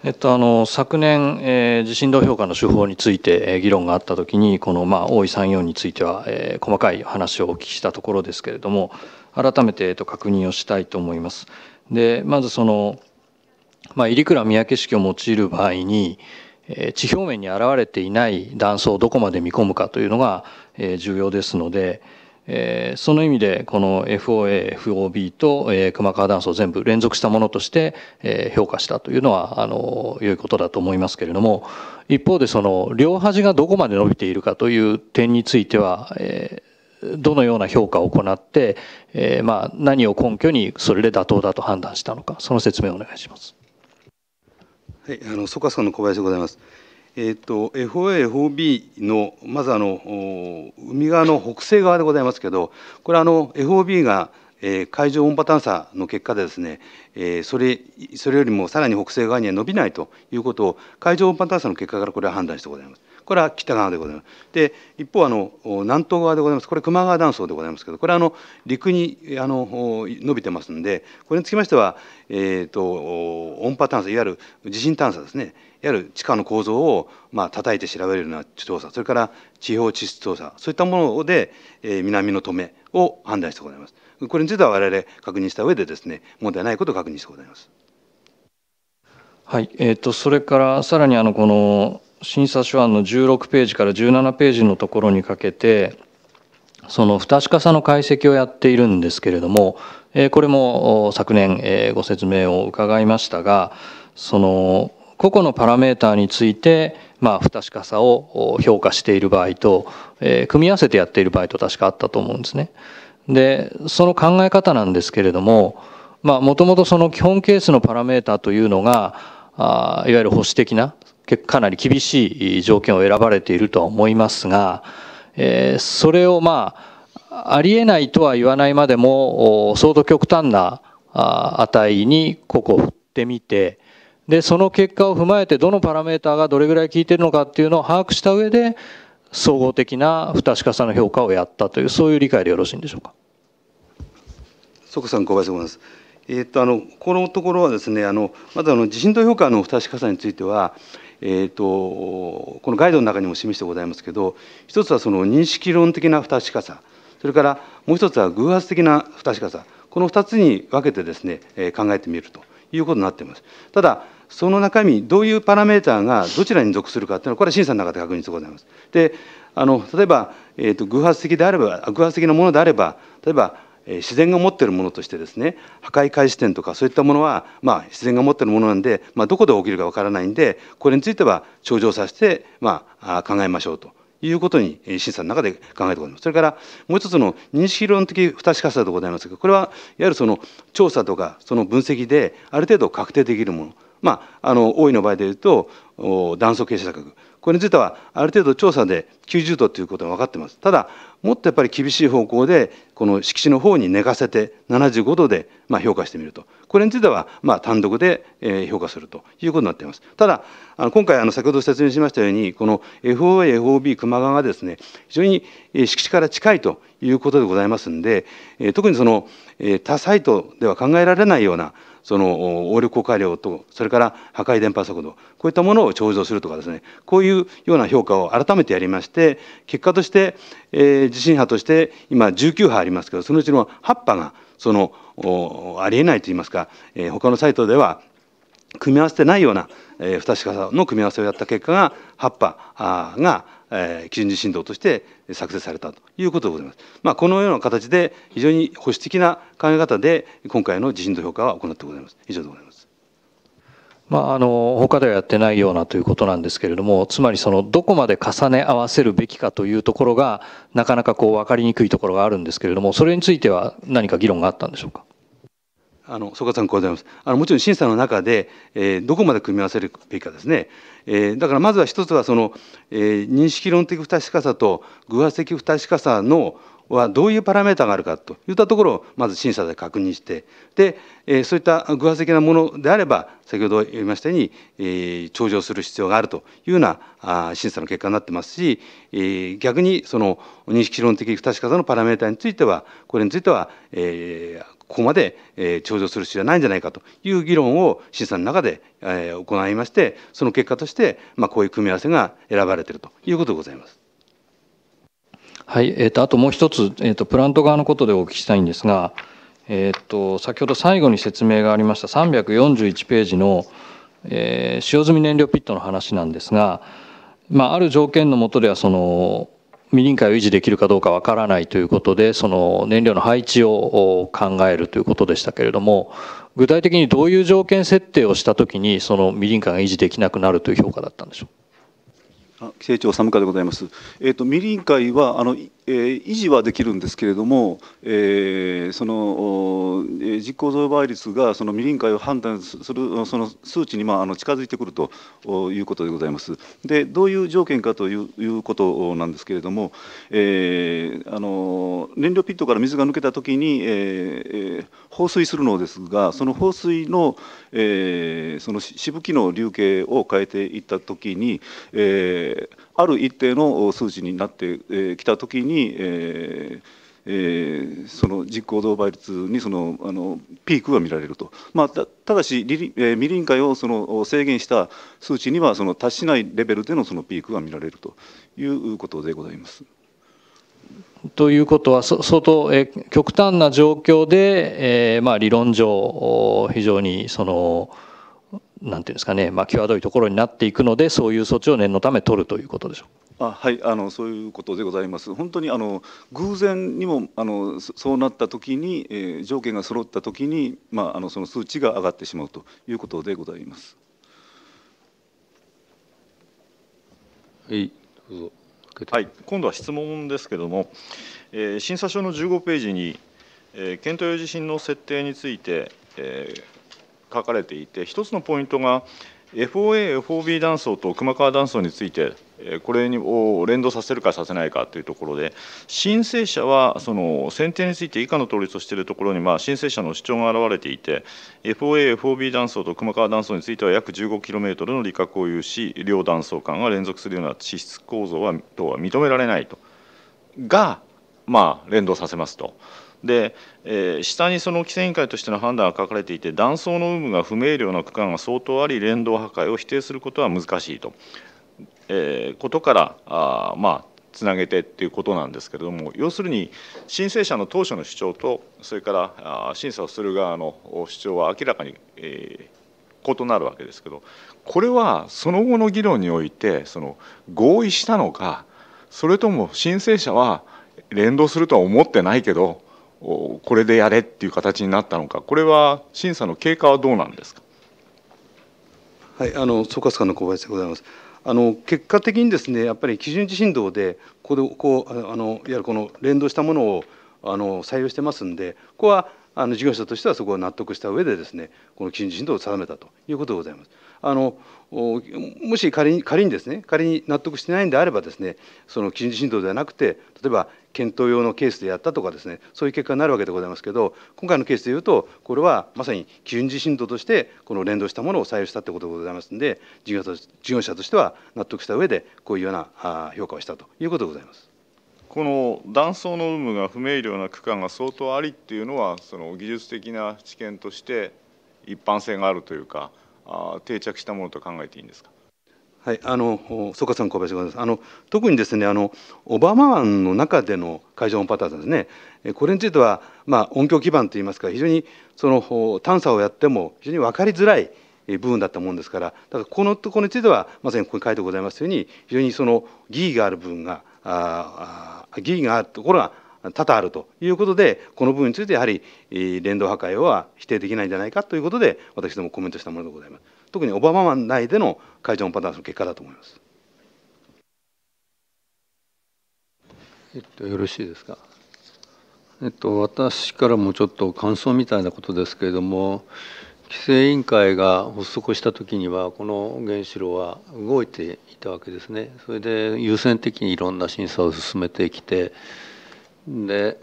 えっと、あの昨年、えー、地震動評価の手法について、えー、議論があったときに、この、まあ、o e 産業については、えー、細かい話をお聞きしたところですけれども、改めて、えっと、確認をしたいと思います。でまずその、まあ、入倉三宅式を用いる場合に、地表面に現れていない断層をどこまで見込むかというのが重要ですのでその意味でこの FOAFOB と熊川断層全部連続したものとして評価したというのはあの良いことだと思いますけれども一方でその両端がどこまで伸びているかという点についてはどのような評価を行って、えまあ、何を根拠にそれで妥当だと判断したのかその説明をお願いします。はい、あの曽我さの小林でございます。えっ、ー、と FOA、FOB のまずあの海側の北西側でございますけど、これあの FOB がえー、海上音波探査の結果でですね、えー、それそれよりもさらに北西側には伸びないということを海上音波探査の結果からこれは判断してございます。これは北側でございます。で一方あの南東側でございますこれ球磨川断層でございますけどこれはあの陸にあの伸びてますんでこれにつきましては、えーと、音波探査いわゆる地震探査ですねいわゆる地下の構造をまあ叩いて調べるような調査それから地表地質調査そういったもので、えー、南の止めを判断してございます。これについては我々確認した上でですね問題ないことを確認してございます。はいえーとそれからさらにあのこの審査手腕の16ページから17ページのところにかけてその不確かさの解析をやっているんですけれどもこれも昨年ご説明を伺いましたがその個々のパラメーターについて、まあ、不確かさを評価している場合と、え組み合わせてやっている場合と確かあったと思うんですね。でその考え方なんですけれどもまあ、もともとその基本ケースのパラメーターというのがあいわゆる保守的なかなり厳しい条件を選ばれているとは思いますが、えー、それをまあありえないとは言わないまでも相当極端な値にここを振ってみてでその結果を踏まえてどのパラメーターがどれぐらい効いてるのかっていうのを把握した上で総合的な不確かさの評価をやったというそういう理解でよろしいんでしょうか。そこさんご挨拶です。えー、っとあのこのところはですねあのまずあの地震動評価の不確かさについてはえーと、このガイドの中にも示してございますけど一つはその認識論的な不確かさそれからもう一つは偶発的な不確かさこの2つに分けてですね考えてみるということになっています。ただその中身どういうパラメーターがどちらに属するかというのはこれは審査の中で確認してございます。であの例えば、えーと偶発的であれば偶発的なものであれば例えば自然が持ってるものとしてですね破壊開始点とかそういったものは、まあ、自然が持ってるものなんで、まあ、どこで起きるかわからないんでこれについては頂上させて、まあ、考えましょうということに審査の中で考えてございます。それからもう一つの認識論的不確かさでございますがこれはいわゆるその調査とかその分析である程度確定できるものまあ、あの大井の場合でいうと断層傾斜錯覚これについてはある程度調査で90度ということが分かってます。ただもっとやっぱり厳しい方向でこの敷地の方に寝かせて75度でま評価してみるとこれについてはま単独で評価するということになっていますただ今回あの先ほど説明しましたようにこの FOAFOB 球磨川がですね非常に敷地から近いということでございますんで特にその多サイトでは考えられないようなその応力効果量とそれから破壊電波速度こういったものを頂上するとかですねこういうような評価を改めてやりまして結果として、えー、地震波として今19波ありますけどそのうちの8波がそのありえないといいますか、えー、他のサイトでは組み合わせてないような、えー、不確かさの組み合わせをやった結果が8波がえ基準地震動として作成されたということでございます。まあ、このような形で非常に保守的な考え方で今回の地震動評価は行ってございます。以上でございます。まあ、あの他ではやってないようなということなんですけれどもつまりそのどこまで重ね合わせるべきかというところがなかなかこう分かりにくいところがあるんですけれどもそれについては何か議論があったんでしょうか。あのそこ参考でございます。あのもちろん審査の中で、えー、どこまで組み合わせるべきかですね。えー、だからまずは一つはその、えー、認識論的不確かさと偶発的不確かさのはどういうパラメータがあるかといったところをまず審査で確認してで、えー、そういった偶発的なものであれば先ほど言いましたように、えー、頂上する必要があるというようなあ審査の結果になってますし、えー、逆にその認識論的不確かさのパラメータについてはこれについては、えー、ここまで、え頂上する必要はないんじゃないかという議論を審査の中で、え行いましてその結果として、まあ、こういう組み合わせが選ばれているということでございます。はいえーと、あともう一つ、えーと、プラント側のことでお聞きしたいんですが、えーと、と先ほど最後に説明がありました341ページの、えー、使用済み燃料ピットの話なんですが、まあ、ある条件のもとではその未臨海を維持できるかどうかわからないということで、その燃料の配置を考えるということでしたけれども、具体的にどういう条件設定をしたときに、その未臨海が維持できなくなるという評価だったんでしょう。規制庁、寒川でございます。えっ、ー、と、未臨海は、あの、え維持はできるんですけれども、えー、その、え実行増倍率がその未臨界を判断するその数値にまああの近づいてくるということでございます。でどういう条件かということなんですけれども、えー、あの燃料ピットから水が抜けたときに、えー、放水するのですがその放水の,、えー、そのしぶきの流形を変えていったときに、えー、ある一定の数値になってきたときに、えーえー、その実行増倍率にそのあのピークが見られると、まあ、ただし、え未臨界をその制限した数値にはその達しないレベルでのそのピークが見られるということでございます。ということは相当、え極端な状況で、えーまあ、理論上非常にその。なんていうんですかね、まあ、際どいところになっていくので、そういう措置を念のため取るということでしょうあはいあの、そういうことでございます、本当にあの偶然にもあのそうなったときに、えー、条件が揃ったときに、まああの、その数値が上がってしまうということでございます。はいどうぞはい、今度は質問ですけれども、えー、審査書の15ページに、えー、検討用地震の設定について、えー、書かれていて一つのポイントが FOA、FOB 断層と熊川断層についてこれを連動させるかさせないかというところで申請者はその選定について以下の統りをしているところにまあ申請者の主張が現れていて FOA、FOB 断層と熊川断層については約 15km の利確を有し両断層間が連続するような地質構造は等は認められないとが、まあ、連動させますと。で、えー、下にその規制委員会としての判断が書かれていて断層の有無が不明瞭な区間が相当あり連動破壊を否定することは難しいと、えー、ことからあまあつなげてっていうことなんですけれども要するに申請者の当初の主張とそれから審査をする側の主張は明らかに、えー、異なるわけですけどこれはその後の議論においてその合意したのかそれとも申請者は連動するとは思ってないけどこれでやれっていう形になったのかこれは審査の経過はどうなんですかはいあの総括官の小林でございますあの結果的にですねやっぱり基準値振動でここでこうあのいわゆるこの連動したものをあの採用してますんでここはあの事業者としてはそこを納得した上でですねこの基準値振動を定めたということでございます。あのもし仮に仮にですね仮に納得してないんであればですねその基準振動ではなくて例えば検討用のケースでやったとかですねそういう結果になるわけでございますけど今回のケースでいうとこれはまさに基準振動としてこの連動したものを採用したってことでございますんで事業事業者としては納得した上でこういうような評価をしたということでございます。この断層の有無が不明瞭な区間が相当ありっていうのはその技術的な知見として一般性があるというか定着したものと考えていいんですか。はい、あの総括さん小林さんあの特にですねあのオバマ湾の中での海上音パターンですねこれについては、まあ、音響基盤といいますか非常にその探査をやっても非常に分かりづらい部分だったもんですからだからこのところについてはまさにここに書いてございますように非常にその疑義がある部分がああ疑義があるところが多々あるということでこの部分についてやはり連動破壊は否定できないんじゃないかということで私どもコメントしたものでございます特にオバマ内での会場のパターンの結果だと思います、えっと、よろしいですか、えっと、私からもちょっと感想みたいなことですけれども規制委員会が発足した時にはこの原子炉は動いていたわけですねそれで優先的にいろんな審査を進めてきてで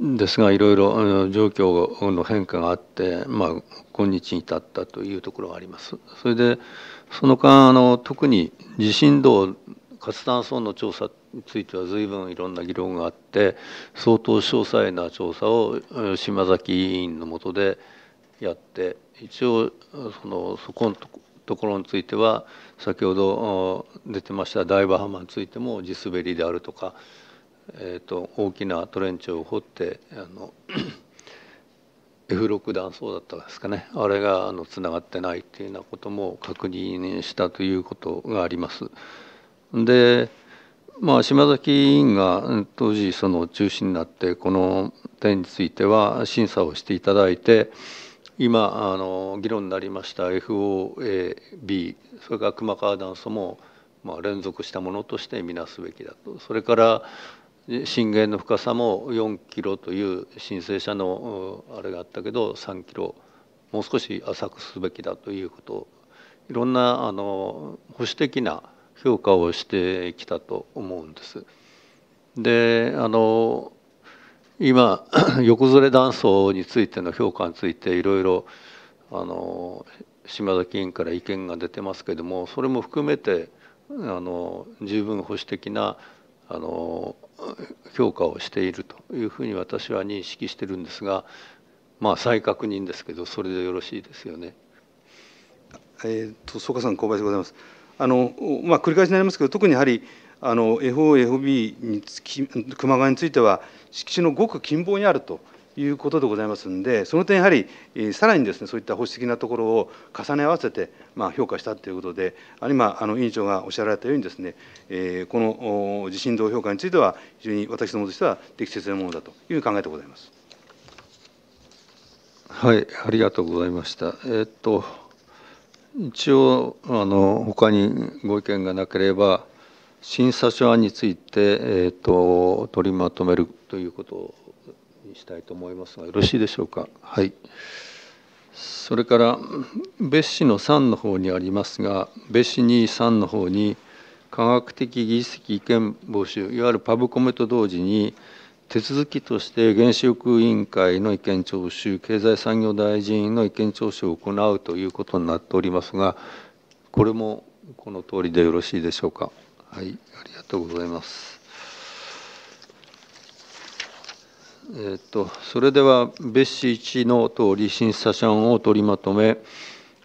ですがいろいろ状況の変化があって、まあ、今日に至ったというところがあります。それでその間あの特に地震動活断層の調査については随分いろんな議論があって相当詳細な調査を島崎委員のもとでやって一応そのそこのところについては先ほど出てましたバハ浜についても地滑りであるとかえーと、大きなトレンチを掘ってあの F6 断層だったんですかねあれがつながってないっていうようなことも確認したということがあります。でまあ、島崎委員が当時その中心になってこの点については審査をしていただいて今あの議論になりました FOAB それから熊川断層もまあ連続したものとして見なすべきだとそれから震源の深さも4キロという申請者のあれがあったけど3キロもう少し浅くすべきだということいろんなあの保守的な評価をしてきたと思うんです。であの今 横ずれ断層についての評価についていろいろあの島崎委員から意見が出てますけどもそれも含めてあの十分保守的なあの評価をしているというふうに私は認識してるんですがまあ再確認ですけどそれでよろしいですよね。えーと、総加さん小林でございます。あのまあ、繰り返しになりますけど特にやはりあの FOFB につき熊谷については敷地のごく近傍にあるということでございますんでその点やはりさらにですねそういった保守的なところを重ね合わせてまあ、評価したということであ今あの委員長がおっしゃられたようにですねえこの地震動評価については非常に私どもとしては適切なものだという考えでございます。はい、ありがとうございました。えー、っと一応あの他にご意見がなければ審査書案について、えー、っと取りまとめるということにしたいと思いますがよろしいでしょうか。はい、それから別紙の3の方にありますが別紙2 3の方に科学的技術的意見募集いわゆるパブコメと同時に手続きとして原子力委員会の意見聴取経済産業大臣の意見聴取を行うということになっておりますがこれもこの通りでよろしいでしょうか。はい、ありがとうございます。えっと、それでは別紙1の通り審査書案を取りまとめ、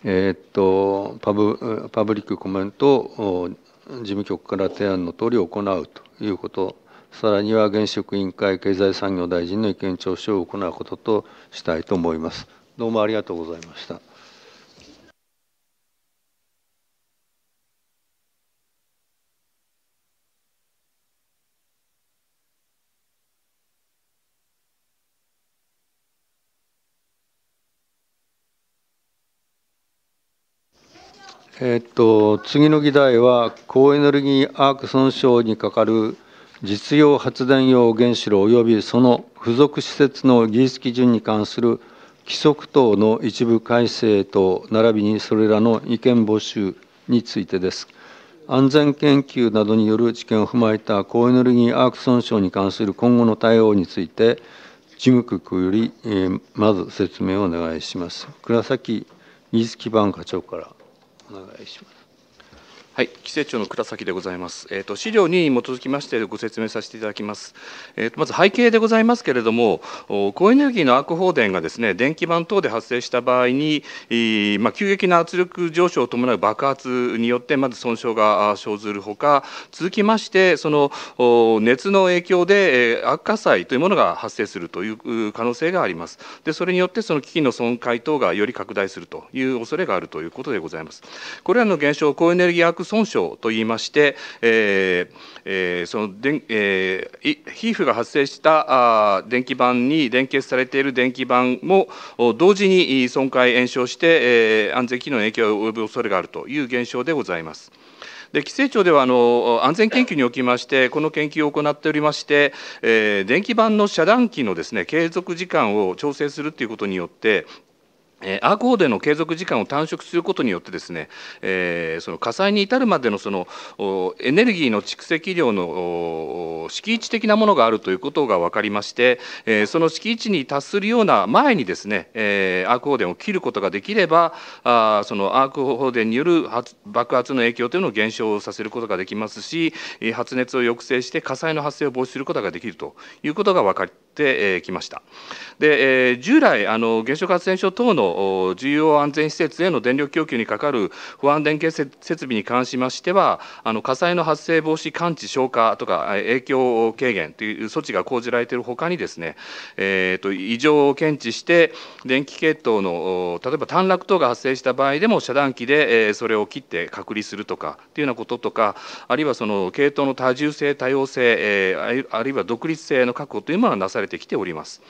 えっと、とパブパブリックコメントを事務局から提案の通り行うということさらには現職委員会経済産業大臣の意見聴取を行うこととしたいと思います。どうもありがとうございました。えー、っと次の議題は高エネルギーアーク損傷にかかる実用発電用原子炉及びその付属施設の技術基準に関する規則等の一部改正等並びにそれらの意見募集についてです。安全研究などによる知見を踏まえた高エネルギーアーク損傷に関する今後の対応について、事務局より、えまず説明をお願いします。倉崎技術基盤課長から。Nagaisu. はい、規制庁の倉崎でございます。えっ、ー、と資料に基づきましてご説明させていただきます。えっ、ー、とまず背景でございますけれども、高エネルギーの悪放電がですね、電気板等で発生した場合に、えまあ、急激な圧力上昇を伴う爆発によってまず損傷が生ずるほか、続きましてその熱の影響で、え悪火災というものが発生するという可能性があります。で、それによってその機器の損壊等がより拡大するという恐れがあるということでございます。これらの現象、高エネルギー損傷といいまして、えーえーそのでえー、皮膚が発生したあ電気板に連結されている電気板も同時に損壊炎症して、えー、安全機能に影響を及ぶ恐れがあるという現象でございます。で規制庁ではあの安全研究におきましてこの研究を行っておりまして、えー、電気板の遮断機のですね継続時間を調整するということによってアークホーデの継続時間を短縮することによってですね、えー、その火災に至るまでのそのエネルギーの蓄積量の敷地的なものがあるということが分かりまして、えー、その敷地に達するような前にですね、えー、アーク放電を切ることができればあそのアーク放電による発爆発の影響というのを減少させることができますし発熱を抑制して火災の発生を防止することができるということが分かりってきました。で従来あの原子力発電所等の重要安全施設への電力供給にかかる不安電源設備に関しましてはあの火災の発生防止感知消火とか影響軽減という措置が講じられているほかにですね、えーと、異常を検知して電気系統の例えば短絡等が発生した場合でも遮断機でそれを切って隔離するとかっていうようなこととかあるいはその系統の多重性多様性あるいは独立性の確保というものがなされれてきております。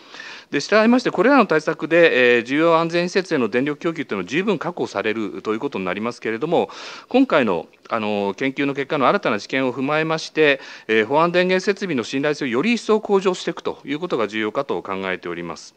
で従いまして、これらの対策で、えー、重要安全施設への電力供給というのを十分確保されるということになりますけれども、今回のあの研究の結果の新たな知見を踏まえまして、えー、保安電源設備の信頼性をより一層向上していくということが重要かと考えております。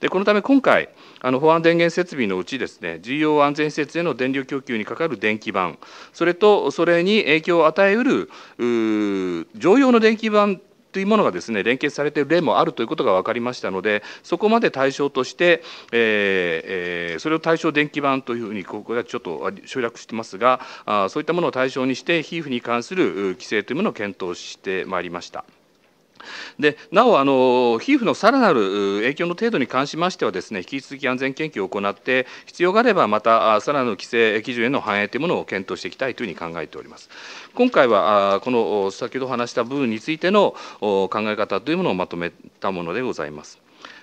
でこのため今回、あの保安電源設備のうちですね、重要安全施設への電力供給にかかる電気板、それとそれに影響を与えうるう常用の電気板というものがですね連携されている例もあるということが分かりましたのでそこまで対象として、えー、それを対象電気版というふうにここではちょっと省略してますがそういったものを対象にして皮膚に関する規制というものを検討してまいりました。でなおあの、皮膚のさらなる影響の程度に関しましてはです、ね、引き続き安全研究を行って、必要があればまたさらなる規制基準への反映というものを検討していきたいというふうに考えております。今回はこの先ほど話した部分についての考え方というものをまとめたものでございます。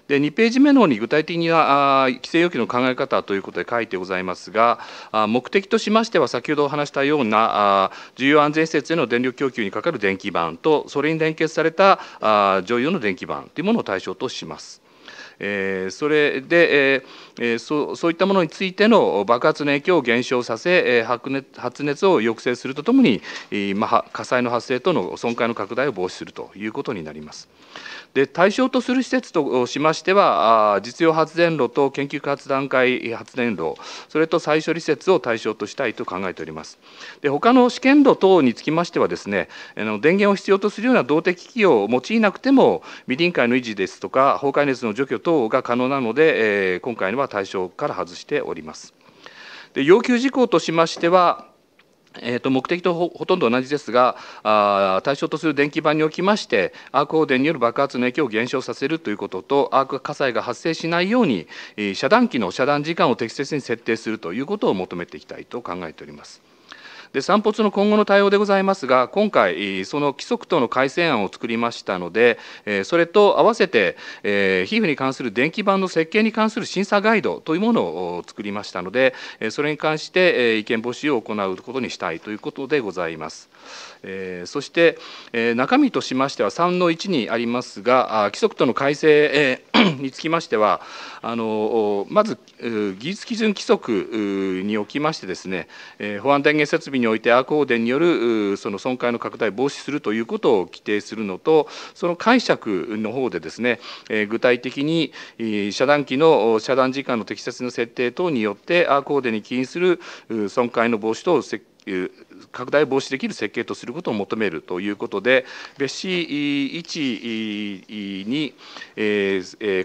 で2ページ目の方に具体的な規制要求の考え方ということで書いてございますが目的としましては先ほどお話したような重要安全施設への電力供給にかかる電気板とそれに連結された乗用の電気板というものを対象とします。えそれで、えそそういったものについての爆発の影響を減少させ発熱発熱を抑制するとともに、ま火災の発生との損壊の拡大を防止するということになります。で対象とする施設としましては実用発電炉と研究開発段階発電炉それと再処理施設を対象としたいと考えておりますで他の試験炉等につきましてはですね電源を必要とするような動的機器を用いなくても未臨界の維持ですとか崩壊熱の除去等が可能なので、え今回のは対象から外しておりますで要求事項としましてはえー、と目的とほとんど同じですがあ対象とする電気板におきましてアーク放電による爆発の影響を減少させるということとアーク火災が発生しないように遮断機の遮断時間を適切に設定するということを求めていきたいと考えております。で散髪の今後の対応でございますが今回その規則等の改正案を作りましたのでそれと合わせて皮膚に関する電気板の設計に関する審査ガイドというものを作りましたのでそれに関して意見募集を行うことにしたいということでございます。えそして、え中身としましては3の1にありますが規則との改正、え につきましてはあのまず技術基準規則におきましてですね、え保安電源設備においてアーク放電によるその損壊の拡大を防止するということを規定するのとその解釈の方でですね、え具体的に遮断機の遮断時間の適切な設定等によってアーク放電に起因する損壊の防止等を設いう拡大防止できる設計とすることを求めるということで別紙1に、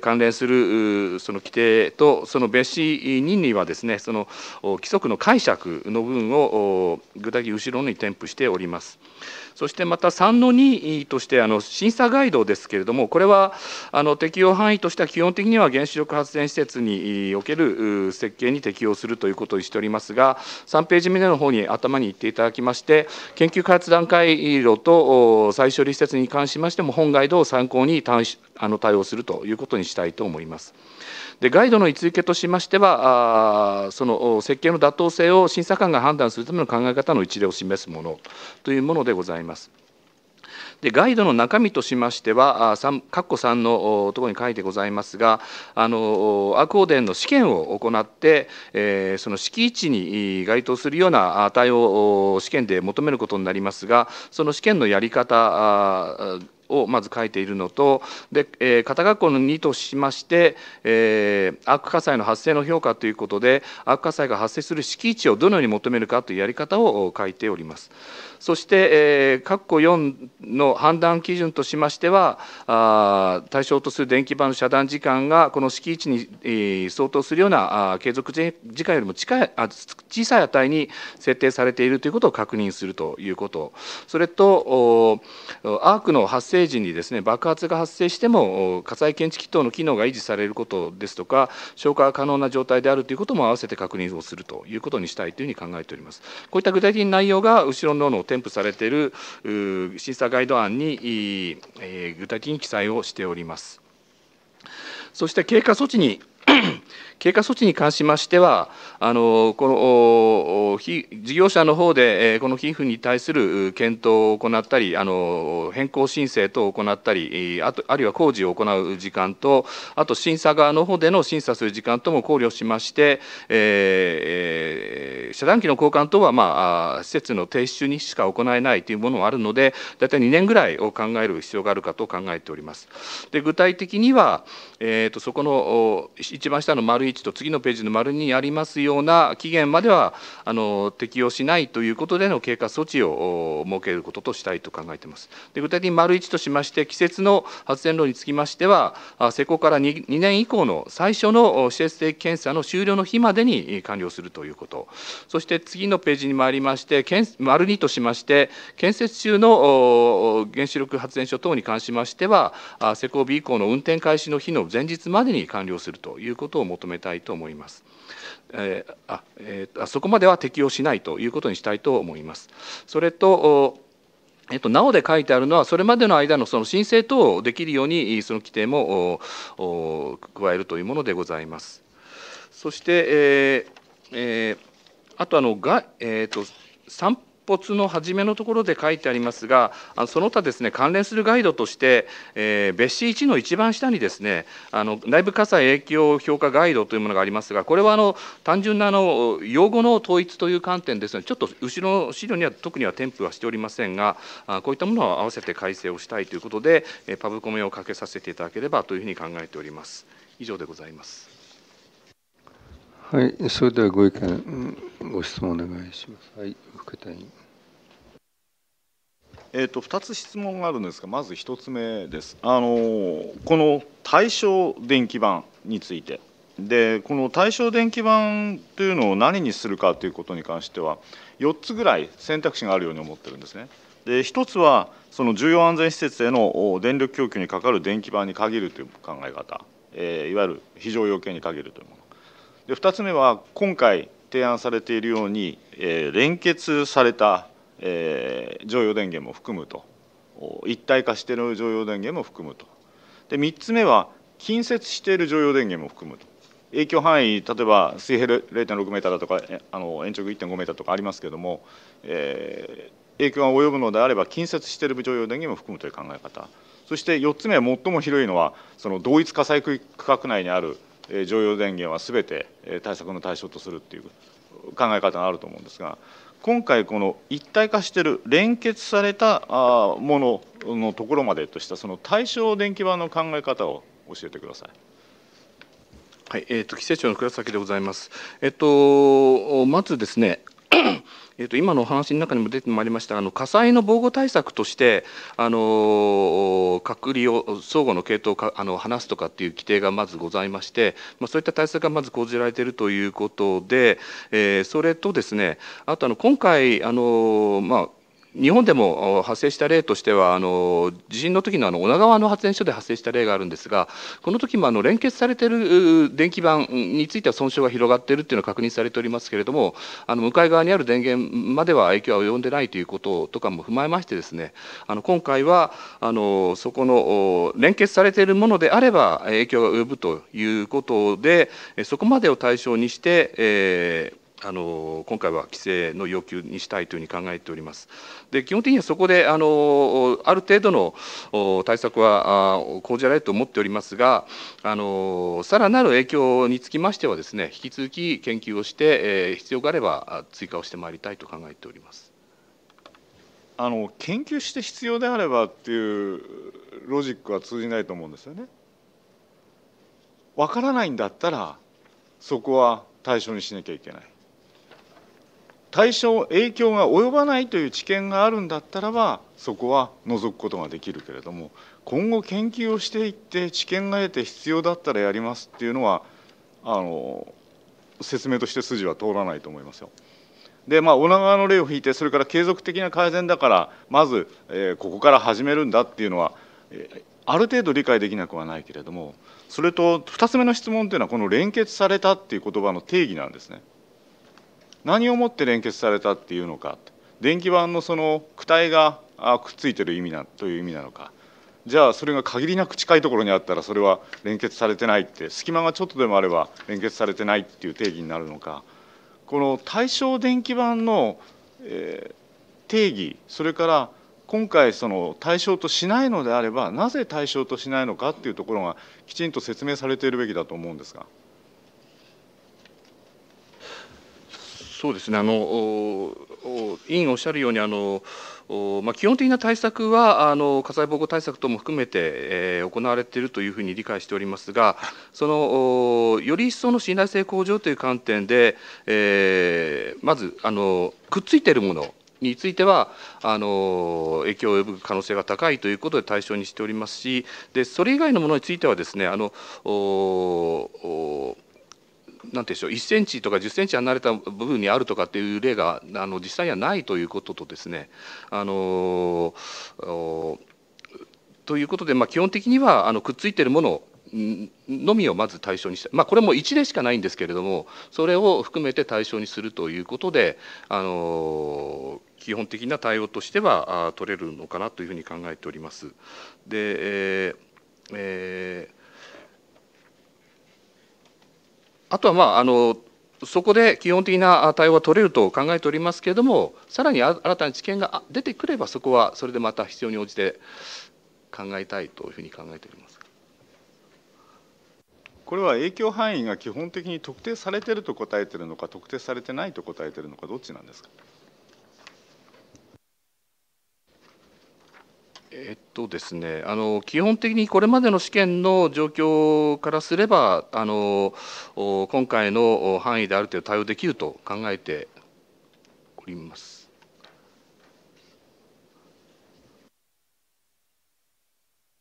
関連するその規定とその別紙2にはですねその規則の解釈の部分を具体的に後ろに添付しております。そしてまた3の2としてあの審査ガイドですけれどもこれはあの適用範囲としては基本的には原子力発電施設における設計に適用するということにしておりますが3ページ目の方に頭に言っていただきまして研究開発段階炉と再処理施設に関しましても本ガイドを参考にあの対応するということにしたいと思います。でガイドの位置づけとしましてはあその設計の妥当性を審査官が判断するための考え方の一例を示すものというものでございます。でガイドの中身としましては、括弧3のところに書いてございますが、あのアクオーデンの試験を行って、えー、その敷地に該当するような対応を試験で求めることになりますが、その試験のやり方をまず書いているのとで、えー、型学校の2としまして、えー、アーク火災の発生の評価ということでアーク火災が発生する敷地をどのように求めるかというやり方を書いておりますそして、えー、4の判断基準としましてはあ対象とする電気場の遮断時間がこの敷地に、えー、相当するようなあ継続時間よりも近いあ小さい値に設定されているということを確認するということそれとアークの発生生時にですね爆発が発生しても火災検知機等の機能が維持されることですとか消火が可能な状態であるということも併せて確認をするということにしたいというふうに考えております。こういった具体的な内容が後ろのの添付されている審査ガイド案に具体的に記載をしております。そして経過措置に経過措置に関しましては、あのこの事業者の方で、この寄付に対する検討を行ったり、あの変更申請等を行ったりあと、あるいは工事を行う時間と、あと審査側の方での審査する時間とも考慮しまして、えー、遮断機の交換等は、まあ、施設の停止中にしか行えないというものもあるので、大体2年ぐらいを考える必要があるかと考えております。で具体的には、えーと、そこの一番下の丸1と次のページの丸2にありますような期限まではあの適用しないということでの経過措置を設けることとしたいと考えています。で具体的に丸1としまして季節の発電炉につきましては施工から 2, 2年以降の最初の施設的検査の終了の日までに完了するということそして次のページに参りまして丸2としまして建設中の原子力発電所等に関しましては施工日以降の運転開始の日の前日までに完了するということを求めたいと思います。えー、あえー、あそこまでは適用しないということにしたいと思います。それとえっと、なおで書いてあるのは、それまでの間のその申請等をできるように、その規定も加えるというものでございます。そして、えーえー、あとあのが、えーと、と発の初めのところで書いてありますがその他ですね関連するガイドとして、えー、別紙1の一番下にですねあの内部火災影響評価ガイドというものがありますがこれはあの単純なあの用語の統一という観点ですのでちょっと後ろの資料には特には添付はしておりませんがこういったものを合わせて改正をしたいということでパブコメをかけさせていただければというふうに考えております。以上でございます。はい、それではご意見、ご質問お願いします。はい、副隊員。えーと、2つ質問があるんですが、まず1つ目です、あのこの対象電気版についてで、この対象電気版というのを何にするかということに関しては、4つぐらい選択肢があるように思ってるんですね。で1つは、その重要安全施設への電力供給にかかる電気版に限るという考え方、えー、いわゆる非常要件に限るというもの。で2つ目は今回提案されているように、えー、連結された、えー、常用電源も含むと一体化している常用電源も含むとで3つ目は近接している常用電源も含むと影響範囲例えば水平0.6メーターだとかあの延長1.5メーターとかありますけれども、えー、影響が及ぶのであれば近接している常用電源も含むという考え方そして4つ目は最も広いのはその同一火災区画内にある常用電源は全て対策の対象とするっていう考え方があると思うんですが今回この一体化してる連結されたもののところまでとしたその対象電気版の考え方を教えてください。はい、えっ、ー、と規制庁の倉崎でございます。えっ、ー、とまずですねえー、と今のお話の中にも出てまいりましたあの火災の防護対策としてあの隔離を相互の系統をかあの話すとかっていう規定がまずございまして、まあ、そういった対策がまず講じられているということで、えー、それとですねあとあの今回あの、まあ日本でも発生した例としてはあの地震の時のあの女川の発電所で発生した例があるんですがこの時もあの連結されている電気板については損傷が広がっているというのは確認されておりますけれどもあの向かい側にある電源までは影響は及んでないということとかも踏まえましてですねあの今回はあのそこの連結されているものであれば影響が及ぶということでそこまでを対象にして、えーあの今回は規制の要求にしたいというふうに考えております。で基本的にはそこであのある程度の対策は講じられると思っておりますがあのさらなる影響につきましてはですね引き続き研究をして、え必要があれば追加をしてまいりたいと考えております。あの研究して必要であればっていうロジックは通じないと思うんですよね。わからないんだったらそこは対象にしなきゃいけない。対象影響が及ばないという知見があるんだったらばそこは除くことができるけれども今後研究をしていって知見が得て必要だったらやりますっていうのはあの説明として筋は通らないと思いますよ。でまあ女川の例を引いてそれから継続的な改善だからまず、えー、ここから始めるんだっていうのは、えー、ある程度理解できなくはないけれどもそれと2つ目の質問というのはこの連結されたっていう言葉の定義なんですね。何をもって連結されたっていうのか電気板のその躯体がくっついてる意味なという意味なのかじゃあそれが限りなく近いところにあったらそれは連結されてないって隙間がちょっとでもあれば連結されてないっていう定義になるのかこの対象電気板の、え定義それから今回その対象としないのであればなぜ対象としないのかっていうところがきちんと説明されているべきだと思うんですが。そうですねあの委員おっしゃるようにあの、まあ、基本的な対策はあの火災防護対策等も含めて、えー、行われているというふうに理解しておりますがそのより一層の信頼性向上という観点で、えー、まずあのくっついているものについてはあの影響を及ぶ可能性が高いということで対象にしておりますしでそれ以外のものについてはですねあのおなんでしょう1センチとか10センチ離れた部分にあるとかっていう例があの実際にはないということとですねあのということで、まあ、基本的にはあのくっついてるもののみをまず対象にした、まあ、これも1例しかないんですけれどもそれを含めて対象にするということで、あの基本的な対応としては取れるのかなというふうに考えております。で、えーえーあとは、まあ、あのそこで基本的な対応は取れると考えておりますけれどもさらに新たな知見が出てくればそこはそれでまた必要に応じて考えたいというふうに考えております。これは影響範囲が基本的に特定されていると答えているのか特定されてないと答えているのかどっちなんですかえっとですね、あの基本的にこれまでの試験の状況からすればあの今回の範囲である程度対応できると考えております。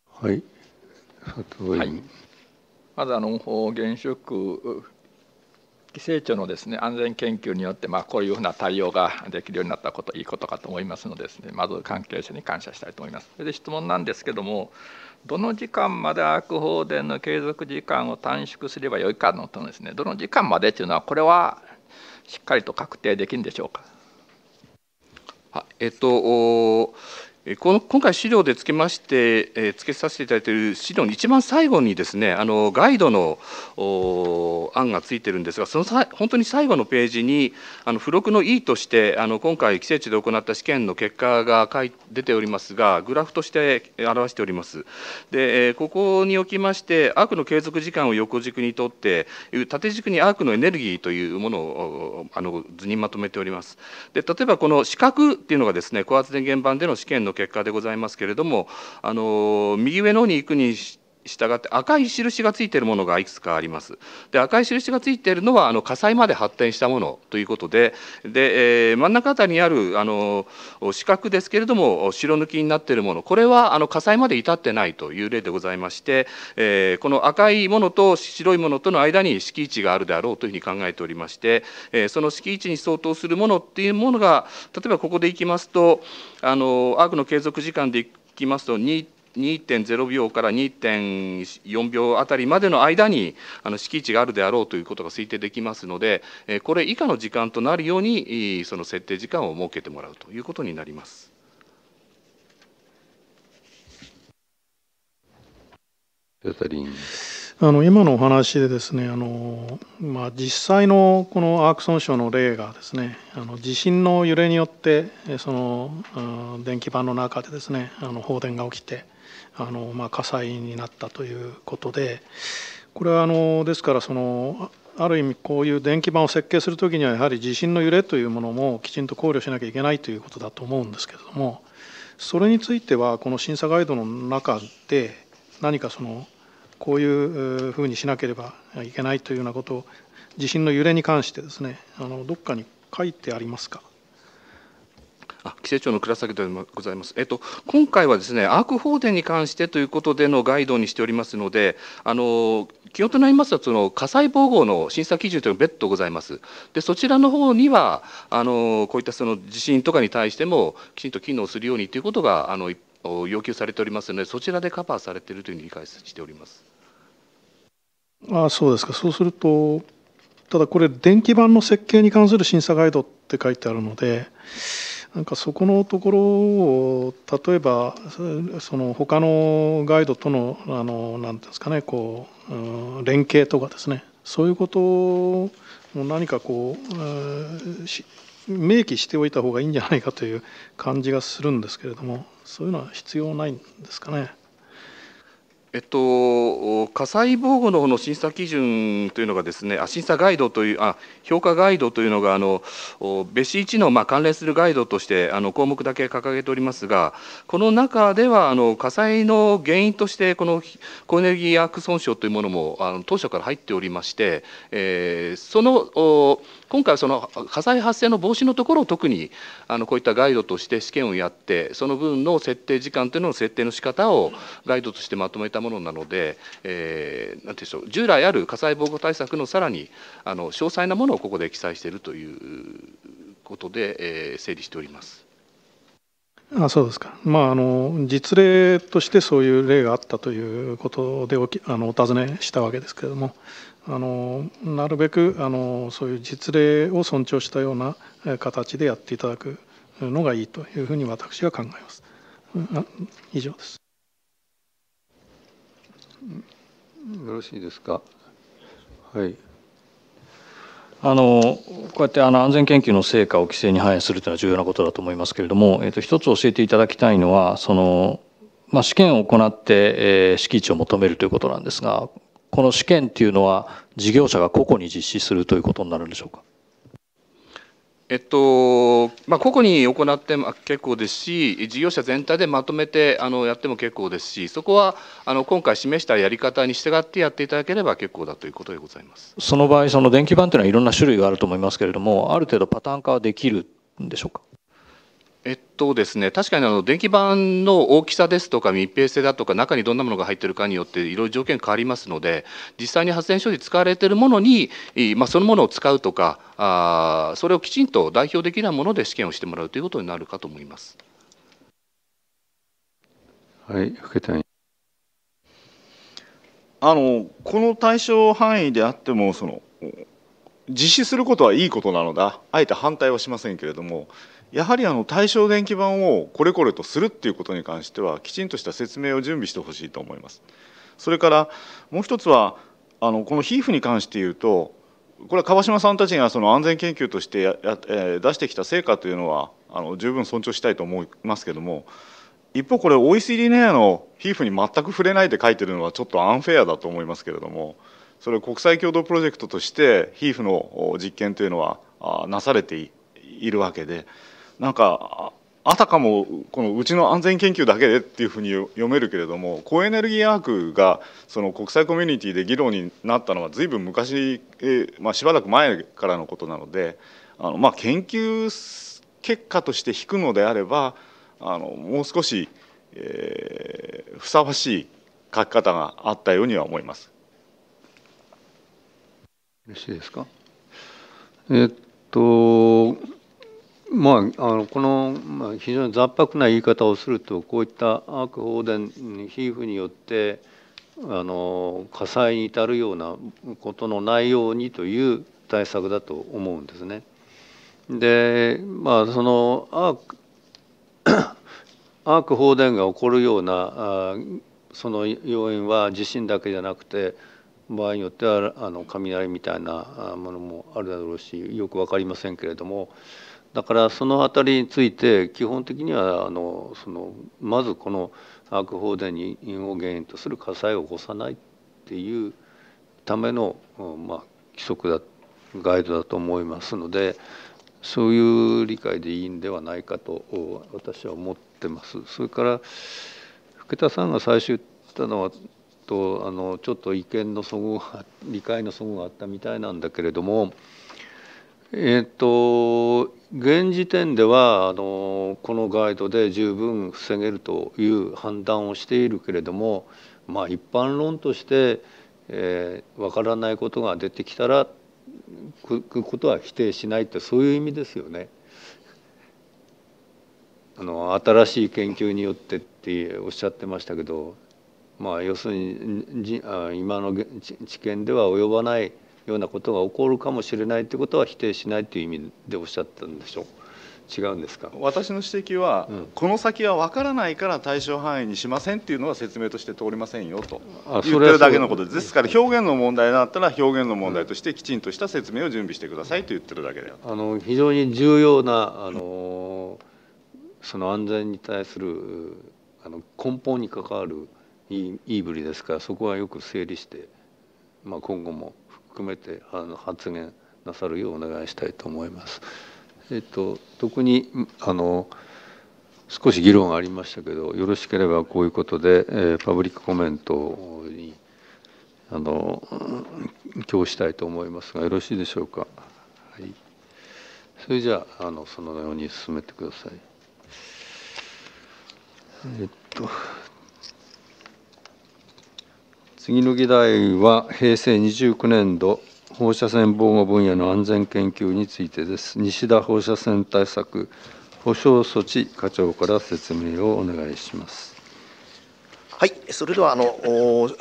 はい、はい、まずあの原子力寄生虫のですね安全研究によって、まあ、こういうふうな対応ができるようになったこといいことかと思いますのでです、ね、まず関係者に感謝したいと思います。それで質問なんですけどもどの時間まで悪法クの継続時間を短縮すればよいかのとですねどの時間までというのはこれはしっかりと確定できるんでしょうか。あえっとこの今回資料でつけまして、えー、つけさせていただいている資料の一番最後にですねあのガイドの案がついてるんですがその本当に最後のページにあの付録の E としてあの今回規制値で行った試験の結果が書い出ておりますがグラフとして表しております。で、えー、ここにおきましてアークの継続時間を横軸にとって縦軸にアークのエネルギーというものをあの図にまとめております。で例えばこの四角っていうのがですね高圧電源板での試験の結果でございますけれどもあの右上の方に行くにし従って赤い印がついているものがいくつかあります。で赤い印がついているのはあの火災まで発展したものということでで、えー、真ん中あたりにあるあの四角ですけれども白抜きになっているものこれはあの火災まで至ってないという例でございまして、えー、この赤いものと白いものとの間に敷地があるであろうというふうに考えておりまして、えー、その敷地に相当するものっていうものが例えばここでいきますとあのアークの継続時間でいきますと2 2.0秒から2.4秒あたりまでの間にあの敷地があるであろうということが推定できますので、えこれ以下の時間となるようにその設定時間を設けてもらうということになります。あの今のお話でですねあの、まあ、実際のこのアーク損傷の例がですねあの地震の揺れによってその電気板の中でですねあの放電が起きてあの、まあ、火災になったということでこれはあのですからそのある意味こういう電気板を設計する時にはやはり地震の揺れというものもきちんと考慮しなきゃいけないということだと思うんですけれどもそれについてはこの審査ガイドの中で何かそのこういうふうにしなければいけないというようなことを地震の揺れに関してですねあのどっかに書いてありますかあ規制庁の倉崎でございます、えっと、今回はですねアーク放電に関してということでのガイドにしておりますのであの基本となりますとその火災防護の審査基準というのが別途ございますでそちらの方にはあのこういったその地震とかに対してもきちんと機能するようにということがあの要求されておりますのでそちらでカバーされているというふうに理解しております。あそうですかそうするとただこれ電気板の設計に関する審査ガイドって書いてあるのでなんかそこのところを例えばその他のガイドとのあのなんですかねこう、うん、連携とかですねそういうことを何かこう、明記しておいた方がいいんじゃないかという感じがするんですけれどもそういうのは必要ないんですかね。えっと、火災防護の方の審査基準というのがですね、あ審査ガイドというあ評価ガイドというのがあの別紙1のまあ関連するガイドとしてあの項目だけ掲げておりますが、この中ではあの火災の原因としてこの高エネルギーアーク損傷というものもあの当初から入っておりまして、えー、そのお今回はその火災発生の防止のところを特にあのこういったガイドとして試験をやってその分の設定時間というのの設定の仕方をガイドとしてまとめたものなので、えでしょう従来ある火災防護対策のさらにあの詳細なものをここで記載しているということで、えー、整理しております。あそうですか、まあ、あの実例としてそういう例があったということでおきあのお尋ねしたわけですけれども、あのなるべくあのそういう実例を尊重したような形でやっていただくのがいいというふうに私は考えます。以上です。よろしいですか。はい。あのこうやってあの安全研究の成果を規制に反映するというのは重要なことだと思いますけれども、えー、と一つ教えていただきたいのはそのまあ、試験を行って、えー、敷地を求めるということなんですが、この試験というのは事業者が個々に実施するということになるんでしょうか。えっとまあ、個々に行っても結構ですし事業者全体でまとめてあのやっても結構ですしそこはあの今回示したやり方に従ってやっていただければ結構だということでございますその場合その電気版というのはいろんな種類があると思いますけれどもある程度パターン化はできるんでしょうかえっとですね、確かにあの電気板の大きさですとか密閉性だとか中にどんなものが入っているかによっていろいろ条件変わりますので実際に発電所で使われているものに、まあ、そのものを使うとかあそれをきちんと代表できるもので試験をしてもらうということになるかと思います。はい、福谷あのこの対象範囲であってもその実施することはいいことなのだあえて反対はしませんけれどもやはりあの対象電気版をこれこれとするっていうことに関してはきちんとした説明を準備してほしいと思います。それからもう一つはあのこの HIF に関して言うとこれは川島さんたちがその安全研究としてや、え出してきた成果というのはあの十分尊重したいと思いますけども一方これ OECD ネアの HIF に全く触れないで書いてるのはちょっとアンフェアだと思いますけれどもそれ国際共同プロジェクトとして HIF の実験というのはなされているわけで。なんかあたかもこのうちの安全研究だけでっていうふうに読めるけれども高エネルギーークがその国際コミュニティで議論になったのはぶん昔、えまあ、しばらく前からのことなのであの、まあ、研究結果として引くのであればあのもう少し、えー、ふさわしい書き方があったようには思います。よろしいですかえっとまあ、あのこの、まあ、非常に雑白な言い方をするとこういった悪放電皮膚によってあの火災に至るようなことのないようにという対策だと思うんですね。でまあそのアークアーク放電が起こるようなその要因は地震だけじゃなくて場合によってはあの雷みたいなものもあるだろうしよく分かりませんけれどもだからその辺りについて基本的にはあのそのまずこの悪法でを原因とする火災を起こさないっていうための、まあ、規則だガイドだと思いますのでそういう理解でいいんではないかと私は思ってます。それから福田さんが最初言ったのはとあのちょっと意見の理解のそごがあったみたいなんだけれどもえっと現時点ではあのこのガイドで十分防げるという判断をしているけれども、まあ、一般論としてわ、えー、からないことが出てきたらくことは否定しないってそういう意味ですよね。あの新しい研究によってっておっしゃってましたけど、まあ、要するに今の知見では及ばないようなことが起こるかもしれないということは否定しないという意味でおっしゃったんでしょう違うんですか私の指摘は、うん、この先は分からないから対象範囲にしませんっていうのは説明として通りませんよと言ってるだけのことですですから表現の問題だったら表現の問題としてきちんとした説明を準備してくださいと言ってるだけであの非常に重要なあの、その安全に対するあの根本に関わるい言いぶりですからそこはよく整理して、まあ、今後も含めてあの発言なさるようお願いしたいと思います。えっと、特にあの少し議論がありましたけどよろしければこういうことで、えー、パブリックコメントにあの今日したいと思いますがよろしいでしょうか。はい、それじゃああのそのように進めてください。えっと次の議題は平成29年度放射線防護分野の安全研究についてです。西田放射線対策保障措置課長から説明をお願いします。はい、それではあの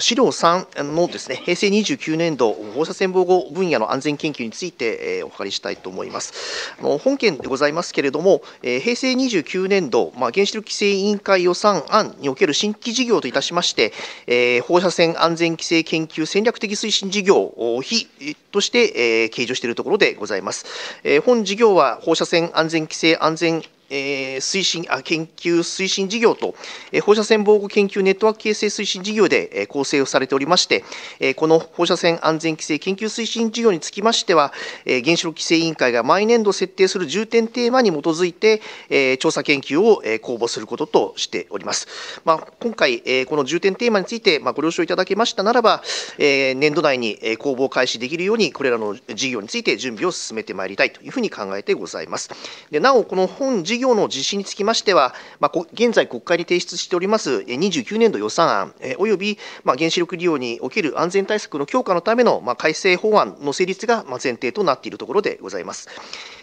資料3のですね平成29年度放射線防護分野の安全研究について、えー、お借りしたいと思います。あの本件でございますけれども、えー、平成29年度、まあ、原子力規制委員会予算案における新規事業といたしまして、えー、放射線安全規制研究戦略的推進事業費として、えー、計上しているところでございます。えー、本事業は放射線安全規制安全え推進あ研究推進事業と、え放射線防護研究ネットワーク形成推進事業で、え構成をされておりまして、えこの放射線安全規制研究推進事業につきましては、え原子力規制委員会が毎年度設定する重点テーマに基づいて、え調査研究を、え公募することとしております。まあ、今回、えこの重点テーマについて、まあ、ご了承いただけましたならば、え年度内に公募を開始できるように、これらの事業について準備を進めてまいりたいというふうに考えてございます。でなお、この本事業業の実施につきましては、まあ、現在、国会に提出しております29年度予算案、およびまあ原子力利用における安全対策の強化のためのまあ改正法案の成立がまあ前提となっているところでございます。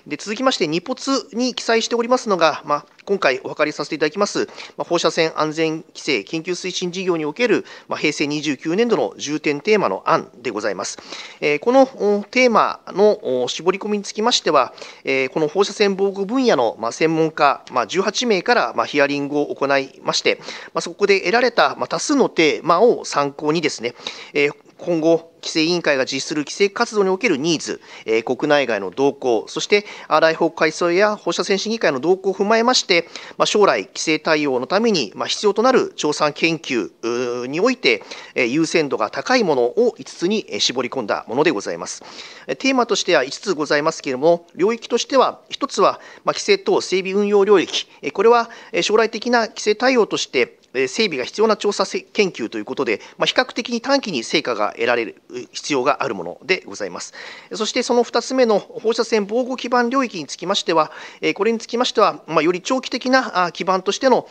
で続きまして、2ポツに記載しておりますのが、まあ今回お分かりさせていただきます、ま放射線安全規制研究推進事業における、ま平成29年度の重点テーマの案でございます。えこのテーマの絞り込みにつきましては、えこの放射線防護分野の、ま専門家、ま18名から、まヒアリングを行いまして、まそこで得られた、ま多数のテーマを参考にですね、えー今後、規制委員会が実施する規制活動におけるニーズ、えー、国内外の動向、そして、来法改正や放射線審議会の動向を踏まえまして、まあ、将来、規制対応のために、まあ、必要となる調査研究において、えー、優先度が高いものを5つに絞り込んだものでございます。テーマとしては5つございますけれども、領域としては、1つは、まあ、規制等整備運用領域、これは将来的な規制対応として、整備が必要な調査研究ということで、まあ、比較的に短期に成果が得られる必要があるものでございます。そしてその2つ目の放射線防護基盤領域につきましては、これにつきましては、まあ、より長期的な基盤としての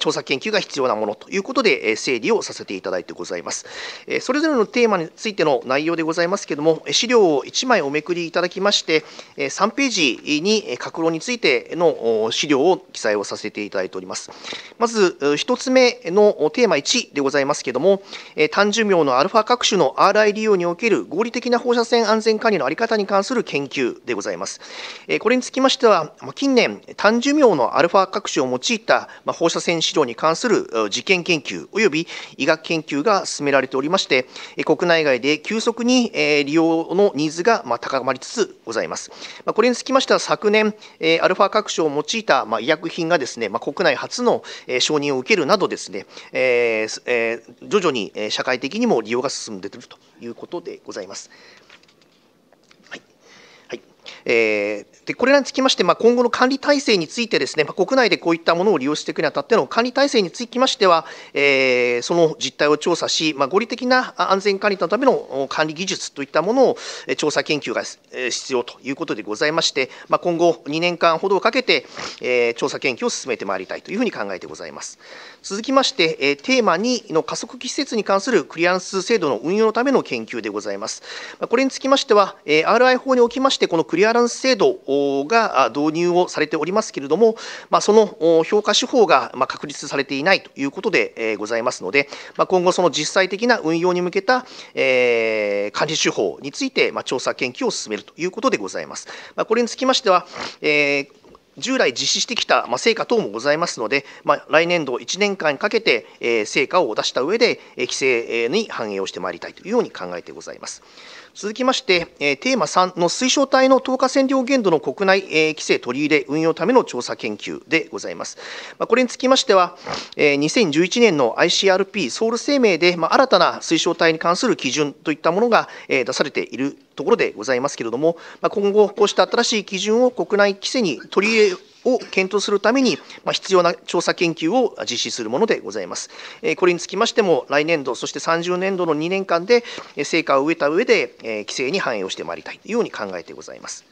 調査研究が必要なものということで、整理をさせていただいてございます。それぞれのテーマについての内容でございますけれども、資料を1枚おめくりいただきまして、3ページに格論についての資料を記載をさせていただいております。まず1つ目目のテーマ1でございますけれども、単寿命のアルファ各種の RI 利用における合理的な放射線安全管理の在り方に関する研究でございます。これにつきましては、近年、単寿命のアルファ各種を用いた放射線治療に関する実験研究及び医学研究が進められておりまして、国内外で急速に利用のニーズが高まりつつございます。これにつきましては、昨年、アルファ各種を用いた医薬品がですね、国内初の承認を受けるなどですね、えーえー、徐々に社会的にも利用が進んでいるということでございます。えー、でこれらにつきまして、まあ、今後の管理体制についてですね、まあ、国内でこういったものを利用していくにあたっての管理体制につきましては、えー、その実態を調査し、まあ、合理的な安全管理のための管理技術といったものを調査研究が必要ということでございまして、まあ、今後2年間ほどをかけて、えー、調査研究を進めてまいりたいというふうに考えてございます。続きまして、えテーマ2の加速器施設に関するクリアランス制度の運用のための研究でございます。これにつきましては、え RI 法におきまして、このクリアランス制度が導入をされておりますけれども、まその評価手法が確立されていないということでございますので、ま今後、その実際的な運用に向けた、え管理手法について、ま調査研究を進めるということでございます。まこれにつきましては、え従来実施してきた、ま成果等もございますので、ま来年度1年間かけて、え成果を出した上で、規制に反映をしてまいりたいというように考えてございます。続きまして、えテーマ3の推奨体の透過線量限度の国内、え規制取り入れ、運用ための調査研究でございます。まこれにつきましては、え2011年の ICRP ソウル声明で、ま新たな推奨体に関する基準といったものが、え出されているところでございますけれども、ま今後、こうした新しい基準を国内規制に取り入れを検討するために、ま必要な調査研究を実施するものでございます。これにつきましても、来年度、そして30年度の2年間で成果を植えた上で、規制に反映をしてまいりたいというように考えてございます。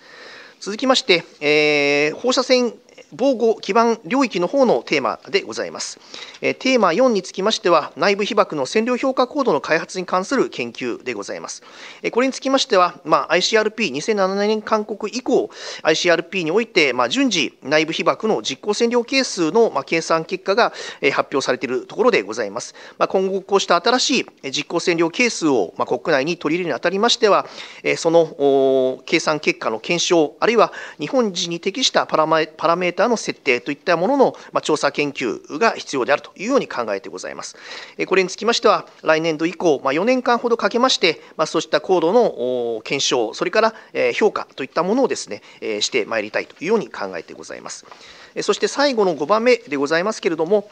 続きまして、えー、放射線防護基盤領域の方のテーマでございます。えテーマ4につきましては、内部被爆の線量評価コードの開発に関する研究でございます。えこれにつきましては、まあ、ICRP2007 年勧告以降、ICRP において、まあ、順次、内部被爆の実効線量係数の、まあ、計算結果がえ発表されているところでございます。まあ、今後、こうした新しい実効線量係数を、まあ、国内に取り入れるにあたりましては、えその計算結果の検証、あるいは日本人に適したパラメーーの設定といったものの、ま調査研究が必要であるというように考えてございます。これにつきましては、来年度以降、ま4年間ほどかけまして、まそうした高度の検証、それから評価といったものをですね、してまいりたいというように考えてございます。そして最後の5番目でございますけれども、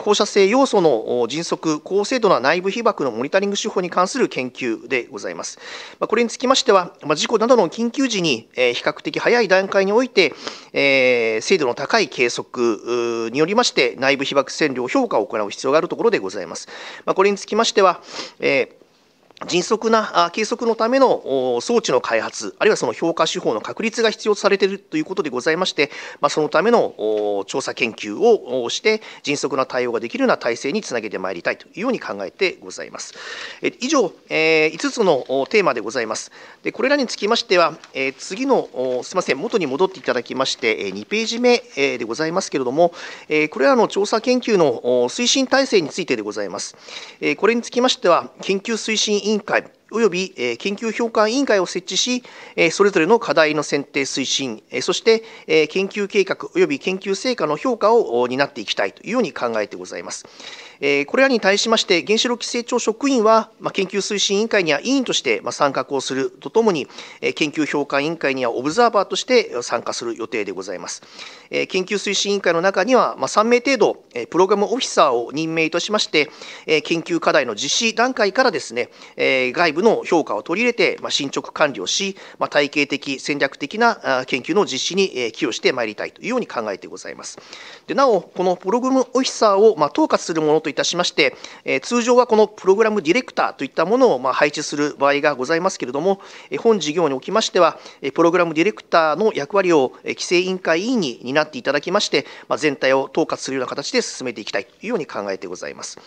放射性要素の迅速、高精度な内部被曝のモニタリング手法に関する研究でございます。これにつきましては、事故などの緊急時に比較的早い段階において、精度の高い計測によりまして内部被爆線量評価を行う必要があるところでございます。まあ、これにつきましては、えー迅速な計測のための装置の開発、あるいはその評価手法の確立が必要とされているということでございまして、まそのための調査研究をして、迅速な対応ができるような体制につなげてまいりたいというように考えてございます。以上、5つのテーマでございます。でこれらにつきましては、次の、すみません、元に戻っていただきまして、2ページ目でございますけれども、これらの調査研究の推進体制についてでございます。これにつきましては、研究推進委員会及び研究評価委員会を設置し、それぞれの課題の選定推進、そして研究計画及び研究成果の評価を担っていきたいというように考えてございます。えー、これらに対しまして原子力規制庁職員は、まあ、研究推進委員会には委員として、まあ、参画をするとともに、えー、研究評価委員会にはオブザーバーとして参加する予定でございます、えー、研究推進委員会の中には、まあ、3名程度、えプログラムオフィサーを任命いたしまして、え研究課題の実施段階からですね、え外部の評価を取り入れて、ま進捗管理をし、ま体系的戦略的な研究の実施に、え寄与してまいりたいというように考えてございますでなおこのプログラムオフィサーを、ま統括するものとといたしまして、え通常はこのプログラムディレクターといったものをま配置する場合がございますけれども、本事業におきましては、プログラムディレクターの役割を規制委員会委員に担っていただきまして、ま全体を統括するような形で進めていきたいというように考えてございます。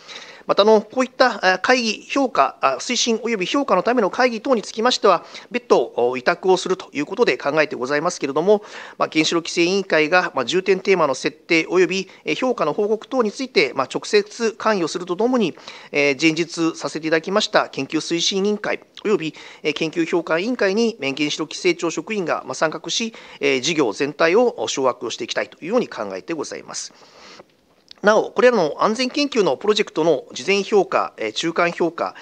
またの、こういった会議、評価、推進及び評価のための会議等につきましては、別途委託をするということで考えてございますけれども、ま原子力規制委員会が重点テーマの設定及び評価の報告等について、ま直接関与するとともに、え前日させていただきました研究推進委員会及び研究評価委員会に原子力規制庁職員が参画し、事業全体を掌握をしていきたいというように考えてございます。なお、これらの安全研究のプロジェクトの事前評価、中間評価、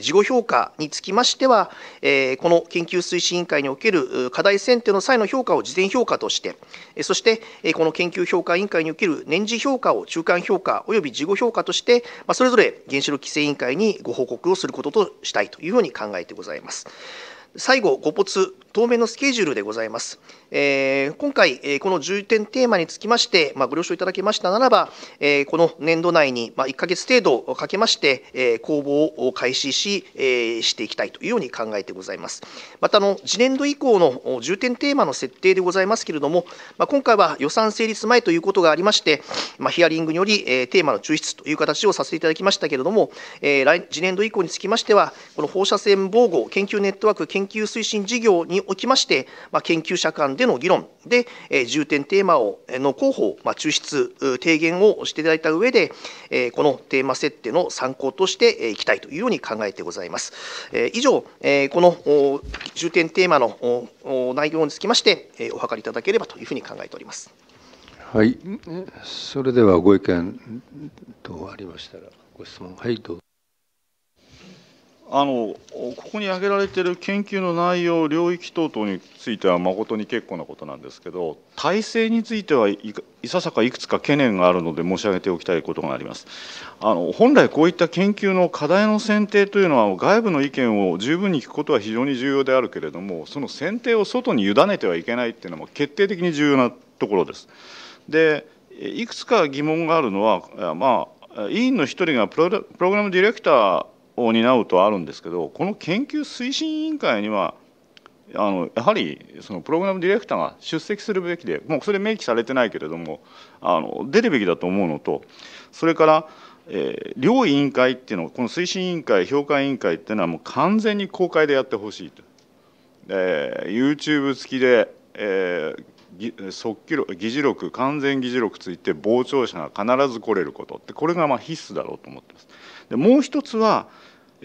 事後評価につきましては、この研究推進委員会における課題選定の際の評価を事前評価として、そして、この研究評価委員会における年次評価を中間評価及び事後評価として、それぞれ原子力規制委員会にご報告をすることとしたいというふうに考えてございます。最後、ぽつ、当面のスケジュールでございます。えー、今回、えー、この重点テーマにつきまして、まあ、ご了承いただけましたならば、えー、この年度内に、まあ、1か月程度かけまして、えー、公募を開始し、えー、していきたいというように考えてございます。またの、次年度以降の重点テーマの設定でございますけれども、まあ、今回は予算成立前ということがありまして、まあ、ヒアリングにより、えー、テーマの抽出という形をさせていただきましたけれども、えー、来次年度以降につきましては、この放射線防護研究ネットワーク研研究推進事業におきまして、まあ、研究者間での議論で、えー、重点テーマをの候補を、まあ、抽出、提言をしていただいた上で、えー、このテーマ設定の参考としていきたいというように考えてございます。えー、以上、えー、この重点テーマの内容につきまして、えー、お諮りいただければというふうに考えております。はい、それではご意見等ありましたらご質問はいどうぞ。あのここに挙げられている研究の内容領域等々については誠に結構なことなんですけど体制についてはいささかいくつか懸念があるので申し上げておきたいことがありますあの本来こういった研究の課題の選定というのは外部の意見を十分に聞くことは非常に重要であるけれどもその選定を外に委ねてはいけないっていうのも決定的に重要なところですでいくつか疑問があるのはまあ委員の一人がプログラムディレクターを担うとあるんですけどこの研究推進委員会にはあのやはりそのプログラムディレクターが出席するべきでもうそれ明記されてないけれどもあの出るべきだと思うのとそれから、えー、両委員会っていうのこの推進委員会評価委員会っていうのはもう完全に公開でやってほしいと、えー、YouTube 付きで、えー、即記録議事録完全議事録ついて傍聴者が必ず来れることってこれがまあ必須だろうと思ってます。でもう一つは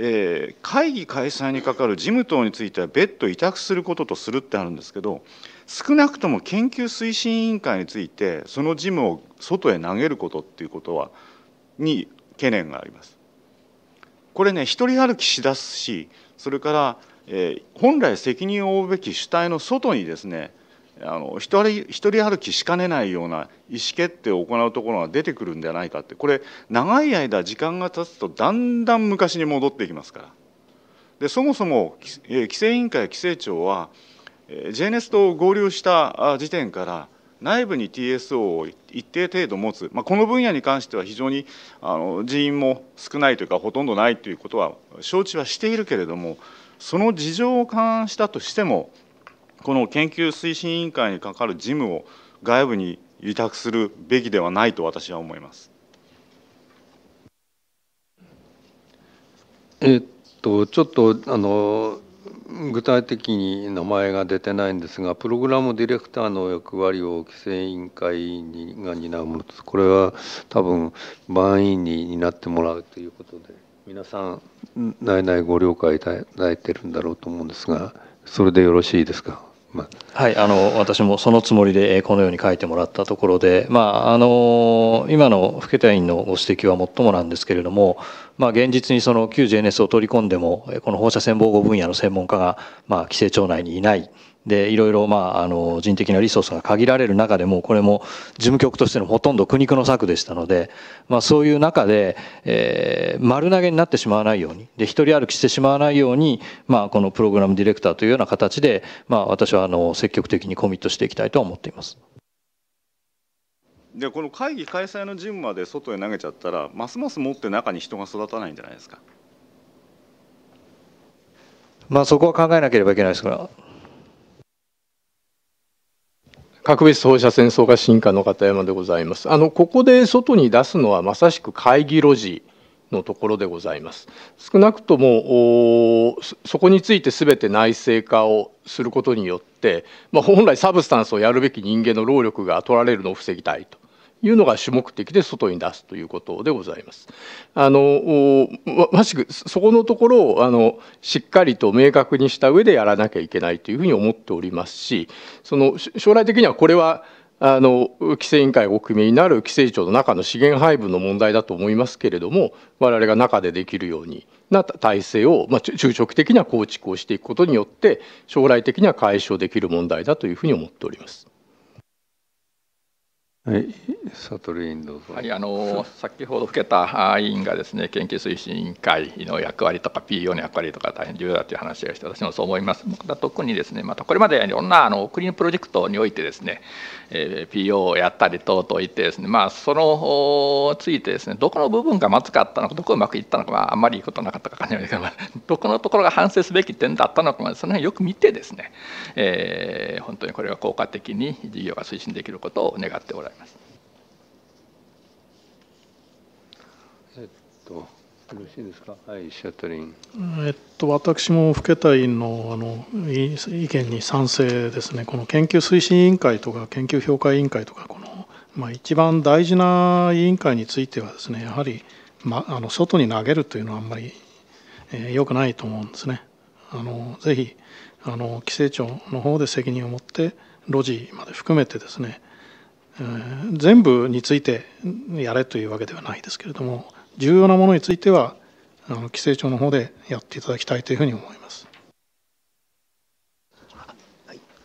えー、会議開催にかかる事務等については別途委託することとするってあるんですけど少なくとも研究推進委員会についてその事務を外へ投げることっていうことはに懸念があります。これね一人歩きしだすしそれから、えー、本来責任を負うべき主体の外にですねあの一人一人歩きしかねないような意思決定を行うところが出てくるんじゃないかってこれ長い間時間が経つとだんだん昔に戻っていきますからでそもそも規制委員会規制庁は JNS と合流した時点から内部に TSO を一定程度持つ、まあ、この分野に関しては非常にあの人員も少ないというかほとんどないということは承知はしているけれどもその事情を勘案したとしてもこの研究推進委員会にかかる事務を外部に委託するべきではないと私は思います。えっとちょっとあの具体的に名前が出てないんですがプログラムディレクターの役割を規制委員会が担うものですこれは多分万員に担ってもらうということで皆さん内々ご了解いただいているんだろうと思うんですがそれでよろしいですか。まあ、はいあの私もそのつもりでこのように書いてもらったところで、まあ、あの今の福田委員のご指摘はもっともなんですけれども、まあ、現実にその旧 JNS を取り込んでもこの放射線防護分野の専門家が、まあ、規制庁内にいない。でいろいろ、まあ、あの人的なリソースが限られる中でもこれも事務局としてのほとんど苦肉の策でしたので、まあ、そういう中で、えー、丸投げになってしまわないようにで一人歩きしてしまわないように、まあ、このプログラムディレクターというような形で、まあ、私はあの積極的にコミットしていきたいと思っています。でこの会議開催のジムまで外へ投げちゃったらますます持って中に人が育たないんじゃないですか。まあ、そこは考えなければいけないですから核別放射線争が進化の片山でございます。あのここで外に出すのはまさしく会議路地のところでございます。少なくともそこについて全て内製化をすることによって、まあ、本来サブスタンスをやるべき人間の労力が取られるのを防ぎたいと。いうのが主目的で外に出すということでございます。あのましくそこのところをあのしっかりと明確にした上でやらなきゃいけないというふうに思っておりますしその将来的にはこれはあの規制委員会がお組みになる規制庁の中の資源配分の問題だと思いますけれども我々が中でできるようにな体制を、まあ、中長期的には構築をしていくことによって将来的には解消できる問題だというふうに思っております。はい、悟り委員どうぞ、はい、あの先ほど受けた委員がですね研究推進委員会の役割とか PO の役割とか大変重要だという話をして私もそう思います特にですねまたこれまでいろんなあの国のプロジェクトにおいてですね、えー、PO をやったり等々いてですねまあそのついてですねどこの部分がまずかったのかどこうまくいったのか、まあ、あんまりいいことなかったか分かないけどどこのところが反省すべき点だったのかその辺よく見てですね、えー、本当にこれは効果的に事業が推進できることを願っておらざいます。えっと、よろしいですか、はい、シャトリン。えっと、私も福田委員のあの意見に賛成ですね、この研究推進委員会とか、研究評価委員会とか、この、まあ、一番大事な委員会についてはですね、やはり、ま、あの外に投げるというのはあんまりえー、よくないと思うんですね。あのぜひあの規制庁の方で責任を持って路地まで含めてですね全部についてやれというわけではないですけれども重要なものについては規制庁の方でやっていただきたいというふうに思います。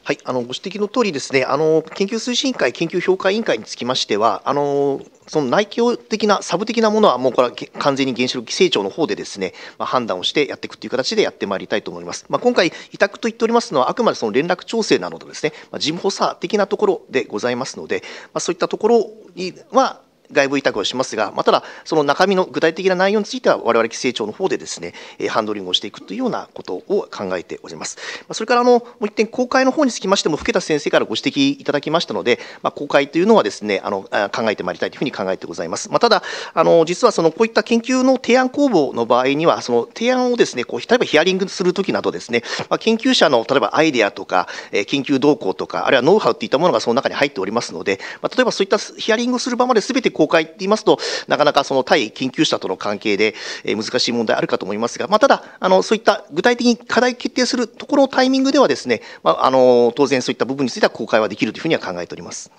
はい、あのご指摘の通りですね、あの研究推進委員会、研究評価委員会につきましては、あのその内響的な、サブ的なものは、もうこれは完全に原子力規制庁の方でですね、まあ、判断をしてやっていくという形でやってまいりたいと思います。まあ、今回、委託と言っておりますのは、あくまでその連絡調整などですね、まあ、事務補佐的なところでございますので、まあ、そういったところには、外部委託をしますが、まあ、ただ、その中身の具体的な内容については、我々規制庁の方でですね、ハンドリングをしていくというようなことを考えております。それからあの、もう一点、公開の方につきましても、更田先生からご指摘いただきましたので、まあ、公開というのはですね、あの考えてまいりたいというふうに考えてございます。まあ、ただ、あの実はそのこういった研究の提案公募の場合には、その提案をですね、こう例えばヒアリングするときなどですね、まあ、研究者の例えばアイデアとか、研究動向とか、あるいはノウハウといったものがその中に入っておりますので、まあ、例えばそういったヒアリングをする場まで全てう、公開って言いますと、なかなかその対研究者との関係で、え難しい問題あるかと思いますが、まあ、ただあの、そういった具体的に課題決定するところのタイミングではですね、まあ、あの当然そういった部分については公開はできるというふうには考えております。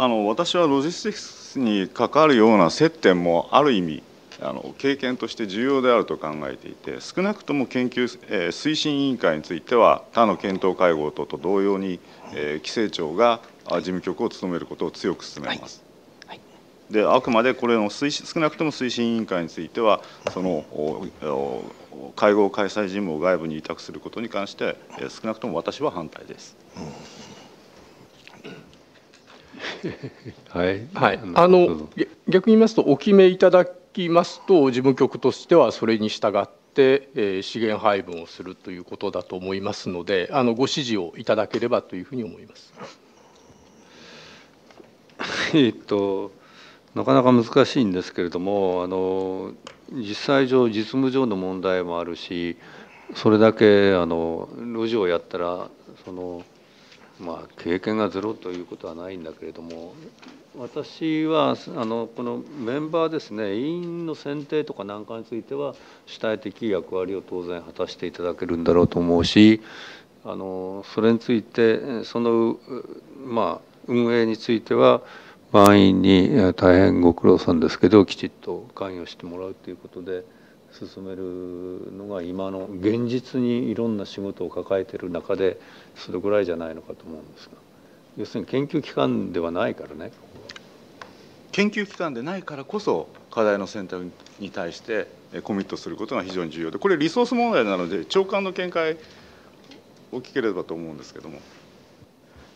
あの私はロジスティクスに関わるような接点もある意味あの経験として重要であると考えていて少なくとも研究、えー、推進委員会については他の検討会合等と同様に、えー、規制庁が事務局を務めることを強く進めます。はい、はい、であくまでこれの推進少なくとも推進委員会についてはその会合開催事務を外部に委託することに関して少なくとも私は反対です。はい、はい、あの逆に言いますとお決めいただきますと事務局としてはそれに従って、え資源配分をするということだと思いますのであのご指示をいただければというふうに思います。えっとなかなか難しいんですけれどもあの実際上実務上の問題もあるしそれだけあの路地をやったらその、まあ、経験がゼロということはないんだけれども私はあのこのメンバーですね委員の選定とかなんかについては主体的役割を当然果たしていただけるんだろうと思うしあのそれについてそのまあ運営については満員に大変ご苦労さんですけどきちっと関与してもらうということで進めるのが今の現実にいろんな仕事を抱えてる中でそれぐらいじゃないのかと思うんですが要するに研究機関ではないからね研究機関でないからこそ課題の選択に対してコミットすることが非常に重要でこれリソース問題なので長官の見解を聞ければと思うんですけども。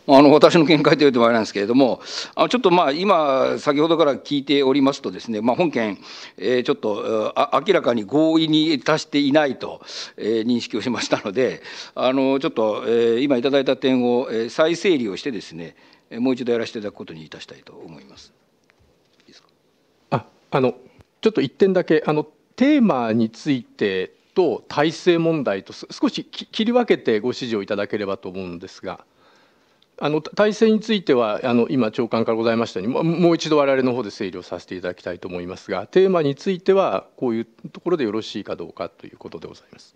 あの私の見解というとあれなんですけれども、あちょっとまあ今、先ほどから聞いておりますと、ですね、まあ、本件、えー、ちょっとあ明らかに合意に達していないと、え認識をしましたので、あのちょっと、え今いただいた点を、え再整理をして、ですねもう一度やらせていただくことにいたしたいと思います。いいですかああのちょっと1点だけあのテーマについてと体制問題と少し切り分けてご指示をいただければと思うんですが。あの体制についてはあの今、長官からございましたように、もう一度我々の方で整理をさせていただきたいと思いますが、テーマについては、こういうところでよろしいかどうかということでございます。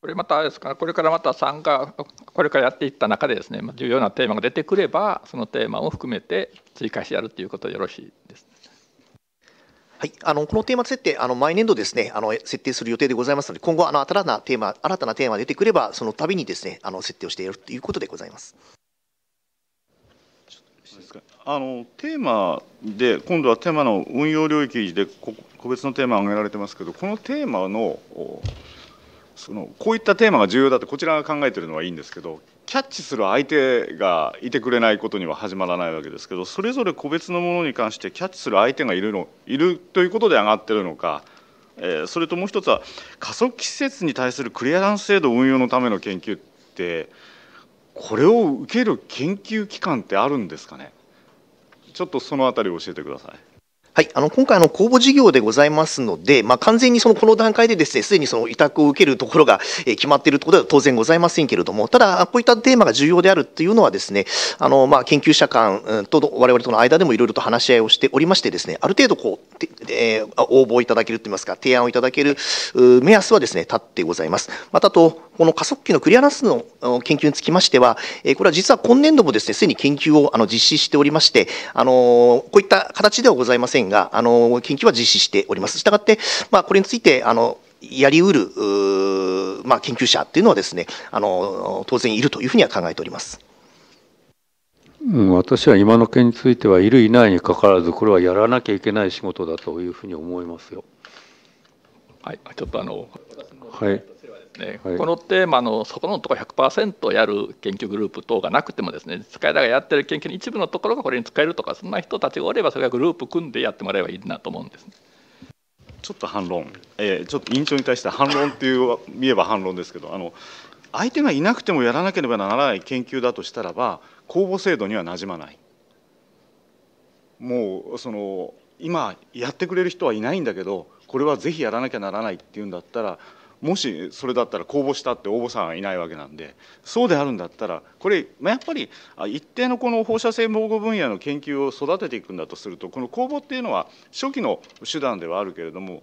これまたあれですか、これからまた参加、これからやっていった中でですね、重要なテーマが出てくれば、そのテーマを含めて追加してやるということでよろしいです。はい、あのこのテーマ設定、あの毎年度ですね、あの設定する予定でございますので、今後あの新たなテーマ、新たなテーマが出てくれば、その度にですね、あの設定をしているということでございます。あのテーマで今度はテーマの運用領域で個別のテーマを挙げられてますけど、このテーマのそのこういったテーマが重要だって、こちらが考えているのはいいんですけど、キャッチする相手がいてくれないことには始まらないわけですけどそれぞれ個別のものに関してキャッチする相手がいるのいるということで上がってるのか、えー、それともう一つは加速施設に対するクリアランス制度運用のための研究ってこれを受ける研究機関ってあるんですかねちょっとそのあたり教えてください。はい、あの今回の公募事業でございますので、まあ、完全にそのこの段階でですね、すでにその委託を受けるところが決まっているところでは当然ございませんけれども、ただ、こういったテーマが重要であるというのはですね、あのまあ研究者間と我々との間でもいろいろと話し合いをしておりましてですね、ある程度こう、えー、応募いただけるといいますか、提案をいただける目安はですね、立ってございます。またとこの加速器のクリアランスの研究につきましては、これは実は今年度もですね、すでに研究を実施しておりまして、あのこういった形ではございませんが、あの研究は実施しております。したがって、まあ、これについてあのやりうるまあ、研究者というのはですねあの当然いるというふうには考えております。うん、私は今の件についてはいるいないにかかわらずこれはやらなきゃいけない仕事だというふうに思いますよ。はい、ちょっとあのはいはい、このテーマのそこのところ100%やる研究グループ等がなくてもですね使いながらやってる研究の一部のところがこれに使えるとかそんな人たちがおればそれがグループ組んでやってもらえばいいなと思うんです、ね、ちょっと反論、えー、ちょっと委員長に対して反論っていう見れば反論ですけどあの相手がいなくてもやらなければならない研究だとしたらば公募制度にはなじまない。もうその今やってくれる人はいないんだけどこれはぜひやらなきゃならないっていうんだったらもしそれだったら公募したって応募者はいないわけなんでそうであるんだったらこれ、まあ、やっぱり一定のこの放射性防護分野の研究を育てていくんだとするとこの公募っていうのは初期の手段ではあるけれども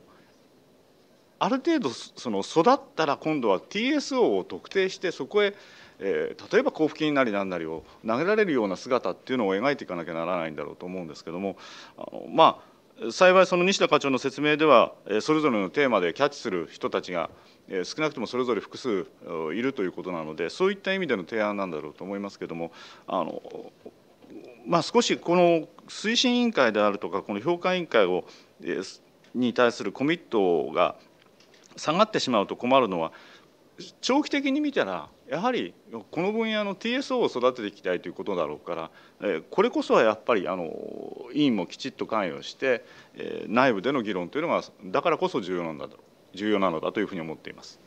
ある程度その育ったら今度は TSO を特定してそこへえー、例えば交付金なり何なりを投げられるような姿っていうのを描いていかなきゃならないんだろうと思うんですけどもあのまあ幸いその西田課長の説明ではそれぞれのテーマでキャッチする人たちが少なくともそれぞれ複数いるということなのでそういった意味での提案なんだろうと思いますけどもあの、まあ、少しこの推進委員会であるとかこの評価委員会をに対するコミットが下がってしまうと困るのは長期的に見たらやはりこの分野の TSO を育てていきたいということだろうからこれこそはやっぱりあの委員もきちっと関与して内部での議論というのがだからこそ重要なんだ重要なのだというふうに思っています。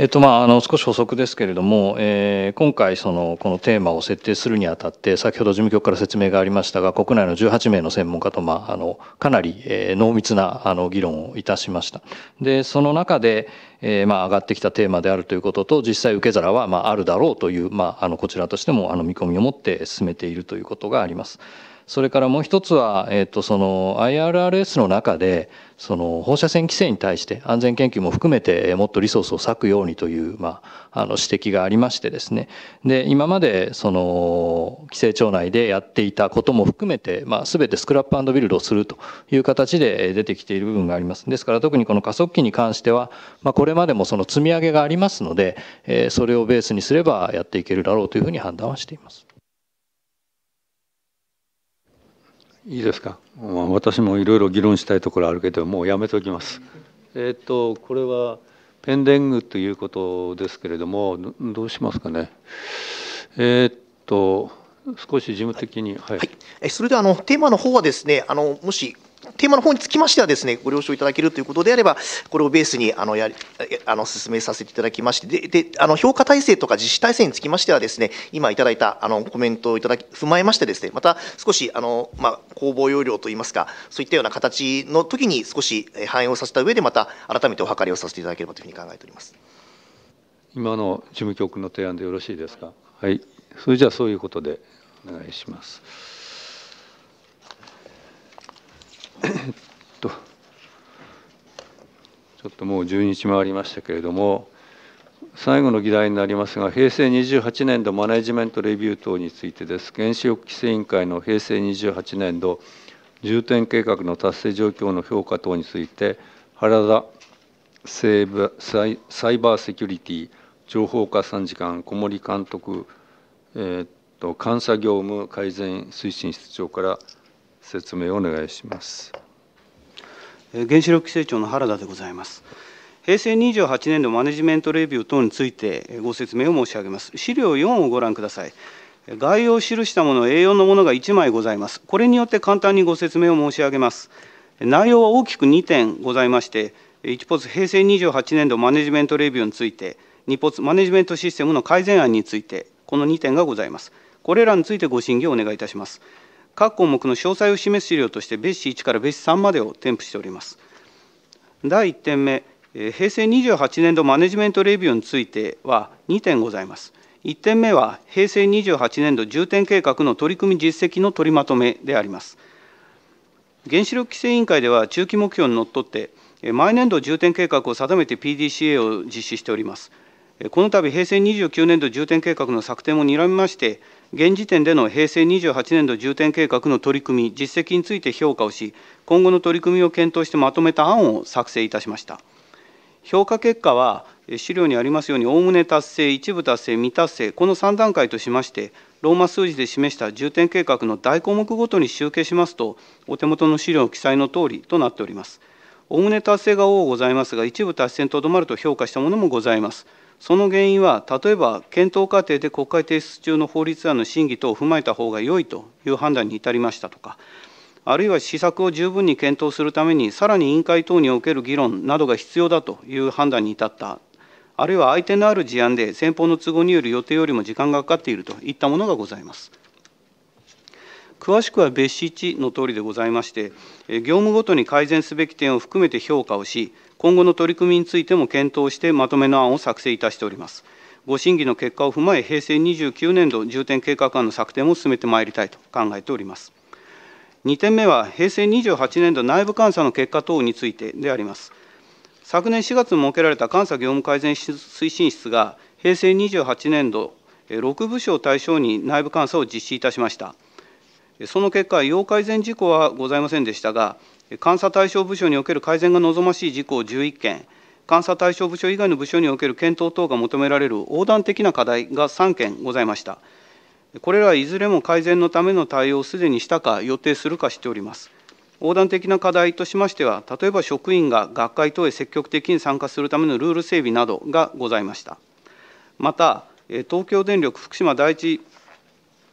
えっとまあ、あの少し補足ですけれども、えー、今回その、このテーマを設定するにあたって、先ほど事務局から説明がありましたが、国内の18名の専門家と、まあ、あのかなり、えー、濃密なあの議論をいたしました。でその中で、えーまあ、上がってきたテーマであるということと、実際受け皿は、まあ、あるだろうという、まあ、あのこちらとしてもあの見込みを持って進めているということがあります。それからもう一つは、えっと、その IRRS の中でその放射線規制に対して安全研究も含めてもっとリソースを割くようにという、まあ、あの指摘がありましてですねで今までその規制庁内でやっていたことも含めて、まあ、全てスクラップビルドをするという形で出てきている部分がありますですから特にこの加速器に関しては、まあ、これまでもその積み上げがありますので、えそれをベースにすればやっていけるだろうというふうに判断はしています。いいですか、まあ、私もいろいろ議論したいところあるけどもうやめておきます。えっ、ー、とこれはペンデングということですけれどもどうしますかね。えっ、ー、と少し事務的に、はい、はい、それでは、あのテーマの方はですねあのもしテーマの方につきましてはですねご了承いただけるということであればこれをベースにあのやあの進めさせていただきましてであの評価体制とか実施体制につきましてはですね今いただいたあのコメントをいただき踏まえましてですねまた少しあの、まあ、公募要領といいますかそういったような形の時に少し反映をさせた上でまた改めてお諮りをさせていただければというふうに考えております。今の事務局の提案でよろしいですか。はい。それじゃあそういうことでお願いします。えっとちょっともう12日回りましたけれども最後の議題になりますが平成28年度マネジメントレビュー等についてです原子力規制委員会の平成28年度重点計画の達成状況の評価等について原田セーブサイサイバーセキュリティ情報化参事官小森監督、えー、っと監査業務改善推進室長から説明をお願いします。原子力規制庁の原田でございます。平成28年度マネジメントレビュー等についてご説明を申し上げます。資料4をご覧ください。概要を記したもの、A4 のものが1枚ございます。これによって簡単にご説明を申し上げます。内容は大きく2点ございまして、1ポツ平成28年度マネジメントレビューについて、2ポツマネジメントシステムの改善案について、この2点がございます。これらについてご審議をお願いいたします。各項目の詳細を示す資料として別紙1から別紙3までを添付しております。第1点目、平成28年度マネジメントレビューについては2点ございます。1点目は、平成28年度重点計画の取り組み実績の取りまとめであります。原子力規制委員会では中期目標にのっとって、毎年度重点計画を定めて PDCA を実施しております。この度、平成29年度重点計画の策定も睨みまして、現時点での平成28年度重点計画の取り組み、実績について評価をし、今後の取り組みを検討してまとめた案を作成いたしました。評価結果は、資料にありますように、おおむね達成、一部達成、未達成、この3段階としまして、ローマ数字で示した重点計画の大項目ごとに集計しますと、お手元の資料記載の通りとなっております。おおむね達成が多ございますが、一部達成にとどまると評価したものもございます。その原因は、例えば検討過程で国会提出中の法律案の審議等を踏まえた方が良いという判断に至りましたとか、あるいは施策を十分に検討するために、さらに委員会等における議論などが必要だという判断に至った、あるいは相手のある事案で先方の都合による予定よりも時間がかかっているといったものがございます。詳しくは別紙1のとおりでございまして、業務ごとに改善すべき点を含めて評価をし、今後の取り組みについても検討してまとめの案を作成いたしております。ご審議の結果を踏まえ、平成29年度重点計画案の策定も進めてまいりたいと考えております。2点目は、平成28年度内部監査の結果等についてであります。昨年4月に設けられた監査業務改善推進室が、平成28年度、6部署を対象に内部監査を実施いたしました。その結果、要改善事項はございませんでしたが、監査対象部署における改善が望ましい事項11件、監査対象部署以外の部署における検討等が求められる横断的な課題が3件ございました。これらはいずれも改善のための対応を既にしたか、予定するかしております。横断的な課題としましては、例えば職員が学会等へ積極的に参加するためのルール整備などがございました。また、東京電力福島第一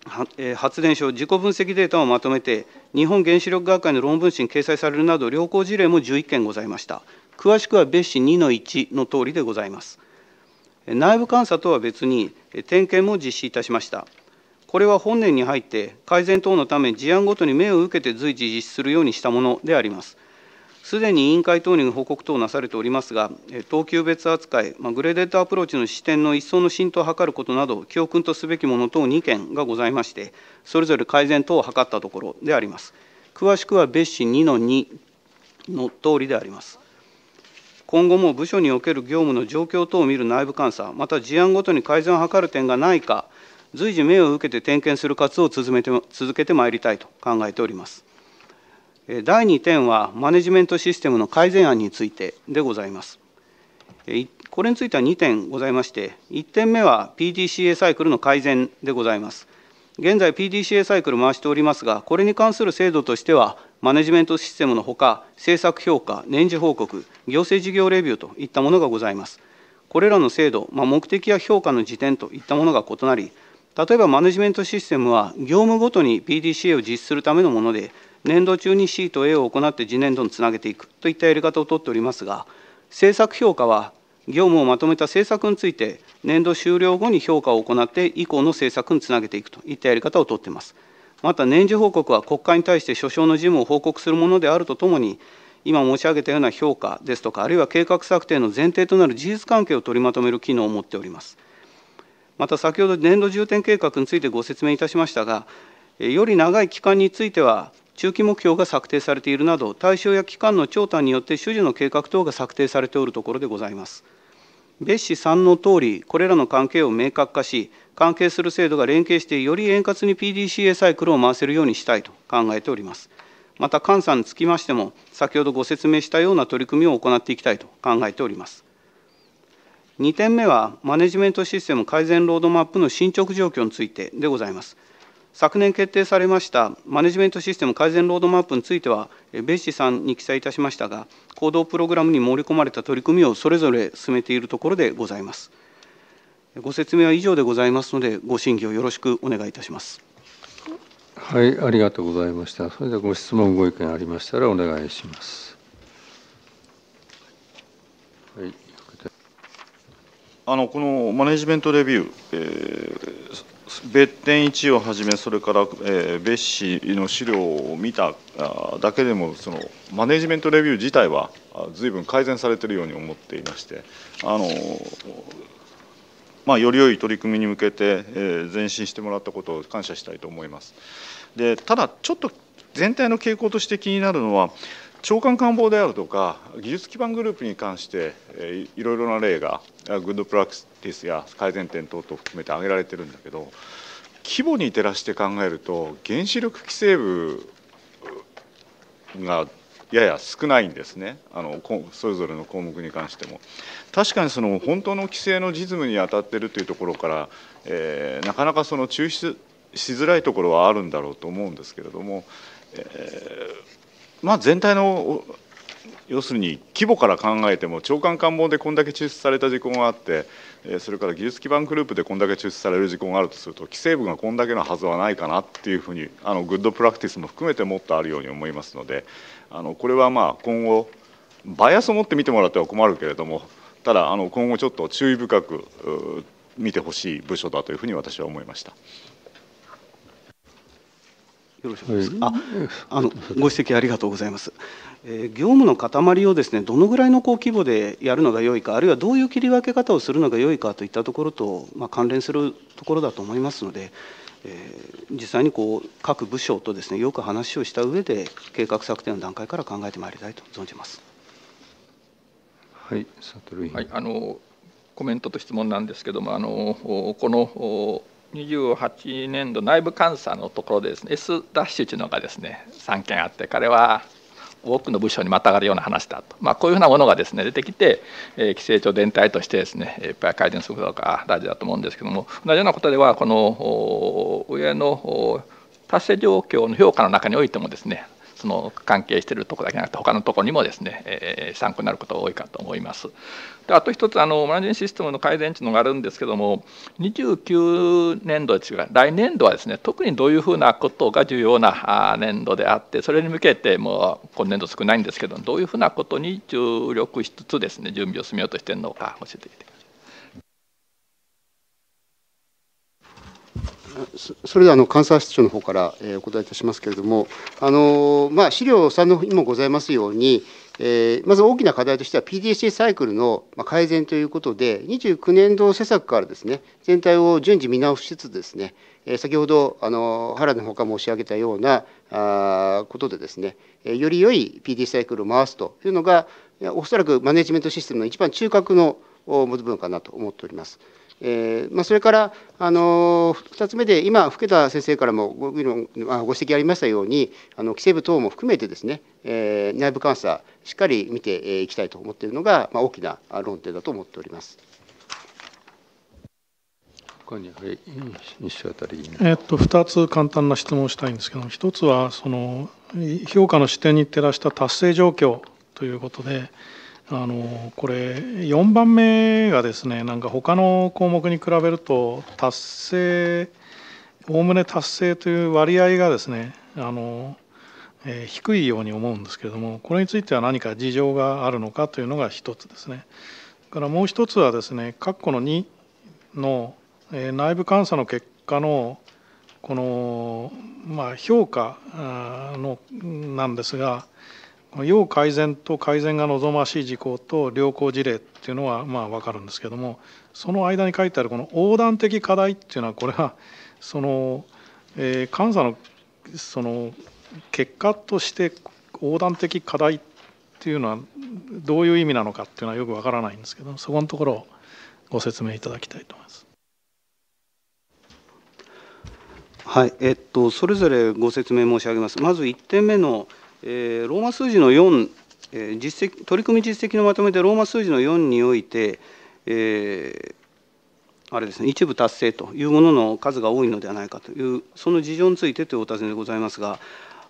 発電所自己分析データをまとめて日本原子力学会の論文誌に掲載されるなど良好事例も11件ございました詳しくは別紙2の1の通りでございます内部監査とは別に点検も実施いたしましたこれは本年に入って改善等のため事案ごとに目を受けて随時実施するようにしたものでありますすでに委員会等に報告等なされておりますが、等級別扱い、まあ、グレーデートアプローチの視点の一層の浸透を図ることなど、教訓とすべきもの等2件がございまして、それぞれ改善等を図ったところであります。詳しくは別紙2の2の通りであります。今後も部署における業務の状況等を見る内部監査、また事案ごとに改善を図る点がないか、随時目を受けて点検する活動を続めて続けてまいりたいと考えております。第2点はマネジメントシステムの改善案についてでございます。これについては2点ございまして、1点目は PDCA サイクルの改善でございます。現在 PDCA サイクル回しておりますが、これに関する制度としては、マネジメントシステムのほか、政策評価、年次報告、行政事業レビューといったものがございます。これらの制度、まあ、目的や評価の時点といったものが異なり、例えばマネジメントシステムは業務ごとに PDCA を実施するためのもので、年度中に C と A を行って次年度につなげていくといったやり方をとっておりますが政策評価は業務をまとめた政策について年度終了後に評価を行って以降の政策につなげていくといったやり方をとっていますまた年次報告は国会に対して所掌の事務を報告するものであるとともに今申し上げたような評価ですとかあるいは計画策定の前提となる事実関係を取りまとめる機能を持っておりますまた先ほど年度重点計画についてご説明いたしましたがより長い期間については中期目標が策定されているなど、対象や機関の長短によって種々の計画等が策定されておるところでございます。別紙3のとおり、これらの関係を明確化し、関係する制度が連携して、より円滑に PDCA サイクルを回せるようにしたいと考えております。また、監査につきましても、先ほどご説明したような取り組みを行っていきたいと考えております。2点目は、マネジメントシステム改善ロードマップの進捗状況についてでございます。昨年決定されましたマネジメントシステム改善ロードマップについては、別紙さんに記載いたしましたが、行動プログラムに盛り込まれた取り組みをそれぞれ進めているところでございます。ご説明は以上でございますので、ご審議をよろしくお願いいたします。はい、ありがとうございました。それではご質問、ご意見ありましたらお願いします。はい、あのこのマネジメントレビュー、えー別点1をはじめ、それから、えー、別紙の資料を見ただけでもその、マネジメントレビュー自体は随分改善されているように思っていまして、あのまあ、より良い取り組みに向けて、えー、前進してもらったことを感謝したいと思います。でただちょっと全体の傾向として気になるのは長官官房であるとか、技術基盤グループに関して、いろいろな例が、グッドプラクティスや改善点等々含めて挙げられてるんだけど、規模に照らして考えると、原子力規制部がやや少ないんですねあのそれぞれの項目に関しても。確かにその本当の規制の実務に当たってるというところから、えー、なかなかその抽出しづらいところはあるんだろうと思うんですけれども、えまあ、全体の要するに規模から考えても長官官房でこんだけ抽出された事項があってそれから技術基盤グループでこんだけ抽出される事項があるとすると規制部がこんだけのはずはないかなっていうふうにあのグッドプラクティスも含めてもっとあるように思いますのであのこれはまあ今後バイアスを持って見てもらっては困るけれどもただあの今後ちょっと注意深く見てほしい部署だというふうに私は思いました。よろしくお願いします。あ、あのご指摘ありがとうございます。えー、業務の塊をですね、どのぐらいのこう規模でやるのが良いか、あるいはどういう切り分け方をするのが良いかといったところと、まあ、関連するところだと思いますので、えー、実際にこう各部署とですね、よく話をした上で計画策定の段階から考えてまいりたいと存じます。はい、サトルはい、あのコメントと質問なんですけども、あのこの28年度内部監査のところでですね S ダッシュというのがですね3件あって彼は多くの部署にまたがるような話だと、まあ、こういうふうなものがですね出てきて、えー、規制庁全体としてですねいっぱい改善することが大事だと思うんですけども同じようなことではこの上の達成状況の評価の中においてもですねその関係しているところだけじゃなくて他のところにもですね、えー、参考になることが多いかと思います。であと一つあのマネジンシステムの改善というのがあるんですけども29年度違う来年度はですね特にどういうふうなことが重要な年度であってそれに向けてもう今年度少ないんですけどどういうふうなことに注力しつつですね準備を進めようとしているのか教えてください。それではあの監査室長の方から、えお答えいたしますけれども、あのまあ、資料3のにもございますように、えー、まず大きな課題としては PDCA サイクルの改善ということで、29年度施策からですね全体を順次見直しつつですね、え先ほどあの原のほか申し上げたようなあことでですね、えより良い PD サイクルを回すというのがおそらくマネジメントシステムの一番中核の部分かなと思っております。えーまあ、それから、あのー、2つ目で今、福田先生からもご議論あご指摘ありましたようにあの規制部等も含めてですね、えー、内部監査しっかり見ていきたいと思っているのが、まあ、大きな論点だと思っております。他に、はい、西りえっと2つ簡単な質問をしたいんですけど1つはその評価の視点に照らした達成状況ということで。あのこれ4番目がですねなんか他の項目に比べると達成おおむね達成という割合がですねあの、えー、低いように思うんですけれどもこれについては何か事情があるのかというのが一つですね。からもう一つはですね括弧の2の、えー、内部監査の結果のこの、まあ、評価のなんですが要改善と改善が望ましい事項と良好事例っていうのはまあ分かるんですけどもその間に書いてあるこの横断的課題っていうのはこれはその、えー、監査のその結果として横断的課題っていうのはどういう意味なのかっていうのはよく分からないんですけどそこのところをご説明いただきたいと思います。はいえっと、それぞれご説明申し上げます。まず1点目のえー、ローマ数字の4、えー、実績取り組み実績のまとめでローマ数字の4において、えー、あれですね一部達成というものの数が多いのではないかというその事情についてというお尋ねでございますが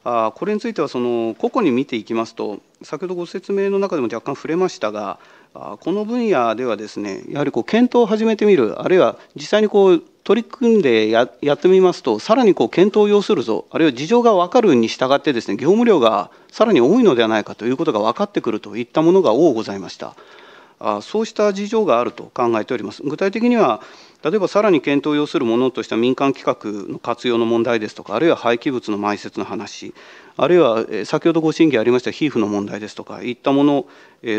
あこれについてはその個々に見ていきますと先ほどご説明の中でも若干触れましたがこの分野ではですねやはりこう検討を始めてみるあるいは実際にこう取り組んでやってみますとさらにこう検討を要するぞあるいは事情が分かるに従ってですね業務量がさらに多いのではないかということが分かってくるといったものが多ございました。そうした事情があると考えております。具体的には例えばさらに検討を要するものとした民間企画の活用の問題ですとかあるいは廃棄物の埋設の話あるいは先ほどご審議ありました皮膚の問題ですとかいったもの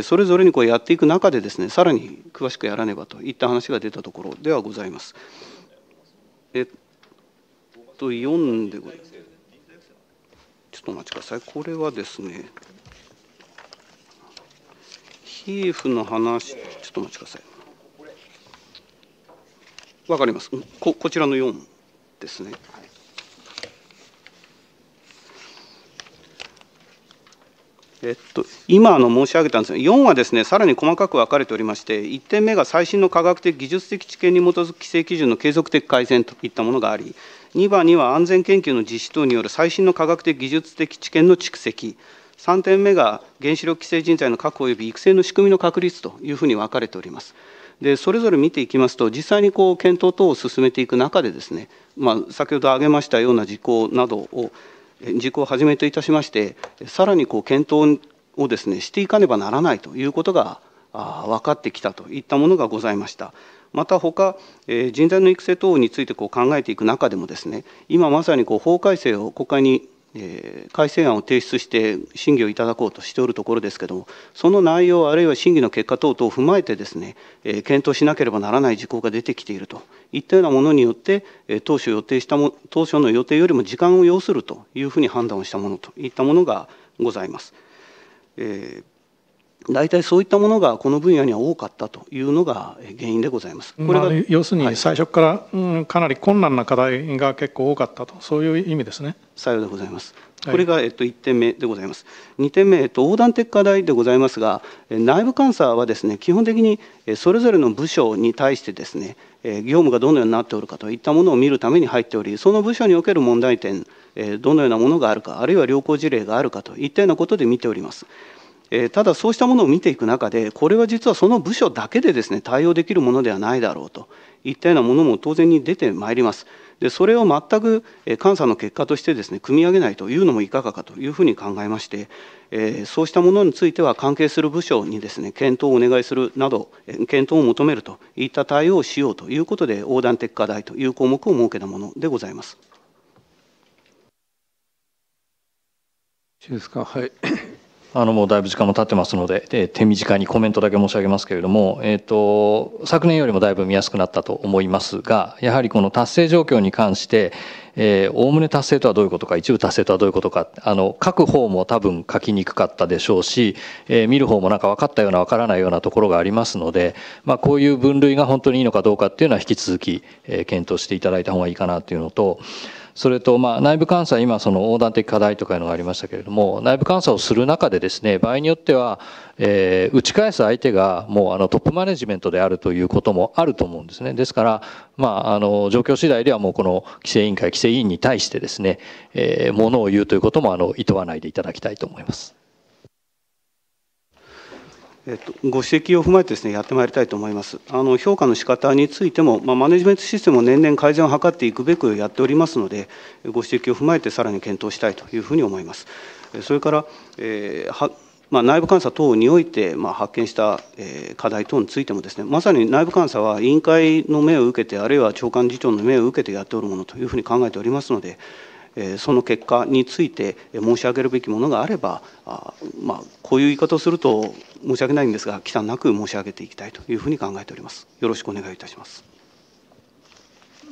それぞれにこうやっていく中でですねさらに詳しくやらねばといった話が出たところではございます。えっと4でございます。ちょっとお待ちください。これはですね皮膚の話ちょっとお待ちください。わかります。ここちらの4ですね。えっと、今の申し上げたんですが4はですねさらに細かく分かれておりまして1点目が最新の科学的技術的知見に基づく規制基準の継続的改善といったものがあり2番には安全研究の実施等による最新の科学的技術的知見の蓄積3点目が原子力規制人材の確保及び育成の仕組みの確立というふうに分かれております。でそれぞれ見ていきますと実際にこう検討等を進めていく中でですね、まあ、先ほど挙げましたような事項などを事項をはじめといたしましてさらにこう検討をですねしていかねばならないということが分かってきたといったものがございました。また他人材の育成等についてこう考えていく中でもですね今まさにこう法改正を国会にえー、改正案を提出して審議をいただこうとしておるところですけども、その内容、あるいは審議の結果等々を踏まえてですね、えー、検討しなければならない事項が出てきているといったようなものによって、えー、当初予定したも当初の予定よりも時間を要するというふうに判断をしたものといったものがございます。えー大体そういったものがこの分野には多かったというのが原因でございます。これが、まあ、要するに最初から、はい、かなり困難な課題が結構多かったとそういう意味ですね。さようでございます。これが、えっと、1点目でございます。2点目、えっと、横断的課題でございますが、内部監査はですね、基本的にそれぞれの部署に対してですね、業務がどのようになっておるかといったものを見るために入っており、その部署における問題点、どのようなものがあるか、あるいは良好事例があるかといったようなことで見ております。えー、ただそうしたものを見ていく中でこれは実はその部署だけでですね対応できるものではないだろうといったようなものも当然に出てまいります。でそれを全く監査の結果としてですね組み上げないというのもいかがかというふうに考えまして、えー、そうしたものについては関係する部署にですね検討をお願いするなど検討を求めるといった対応をしようということで横断的課題という項目を設けたものでございます。いいですかはいあのもうだいぶ時間も経ってますので、で手短にコメントだけ申し上げますけれども、えーと、と昨年よりもだいぶ見やすくなったと思いますがやはりこの達成状況に関しておおむね達成とはどういうことか一部達成とはどういうことかあの書く方も多分書きにくかったでしょうし、えー、見る方もなんか分かったような分からないようなところがありますので、まあ、こういう分類が本当にいいのかどうかっていうのは引き続き、えー、検討していただいた方がいいかなというのとそれと、ま内部監査、今、その横断的課題とかいうのがありましたけれども、内部監査をする中でですね、場合によっては、えー、打ち返す相手がもうあのトップマネジメントであるということもあると思うんですね。ですから、まあ、あの、状況次第ではもうこの規制委員会、規制委員に対してですね、えー、ものを言うということも、あの、いとわないでいただきたいと思います。えっと、ご指摘を踏まえてです、ね、やってまいりたいと思います。あの評価の仕方についても、まあ、マネジメントシステムを年々改善を図っていくべくやっておりますので、ご指摘を踏まえてさらに検討したいというふうに思います。それから、えーまあ、内部監査等において、まあ、発見した、えー、課題等についてもです、ね、まさに内部監査は委員会の目を受けて、あるいは長官次長の目を受けてやっておるものというふうに考えておりますので、その結果について申し上げるべきものがあれば、まあ、こういう言い方をすると申し訳ないんですが、忌憚なく申し上げていきたいというふうに考えております。よろしくお願いいたします。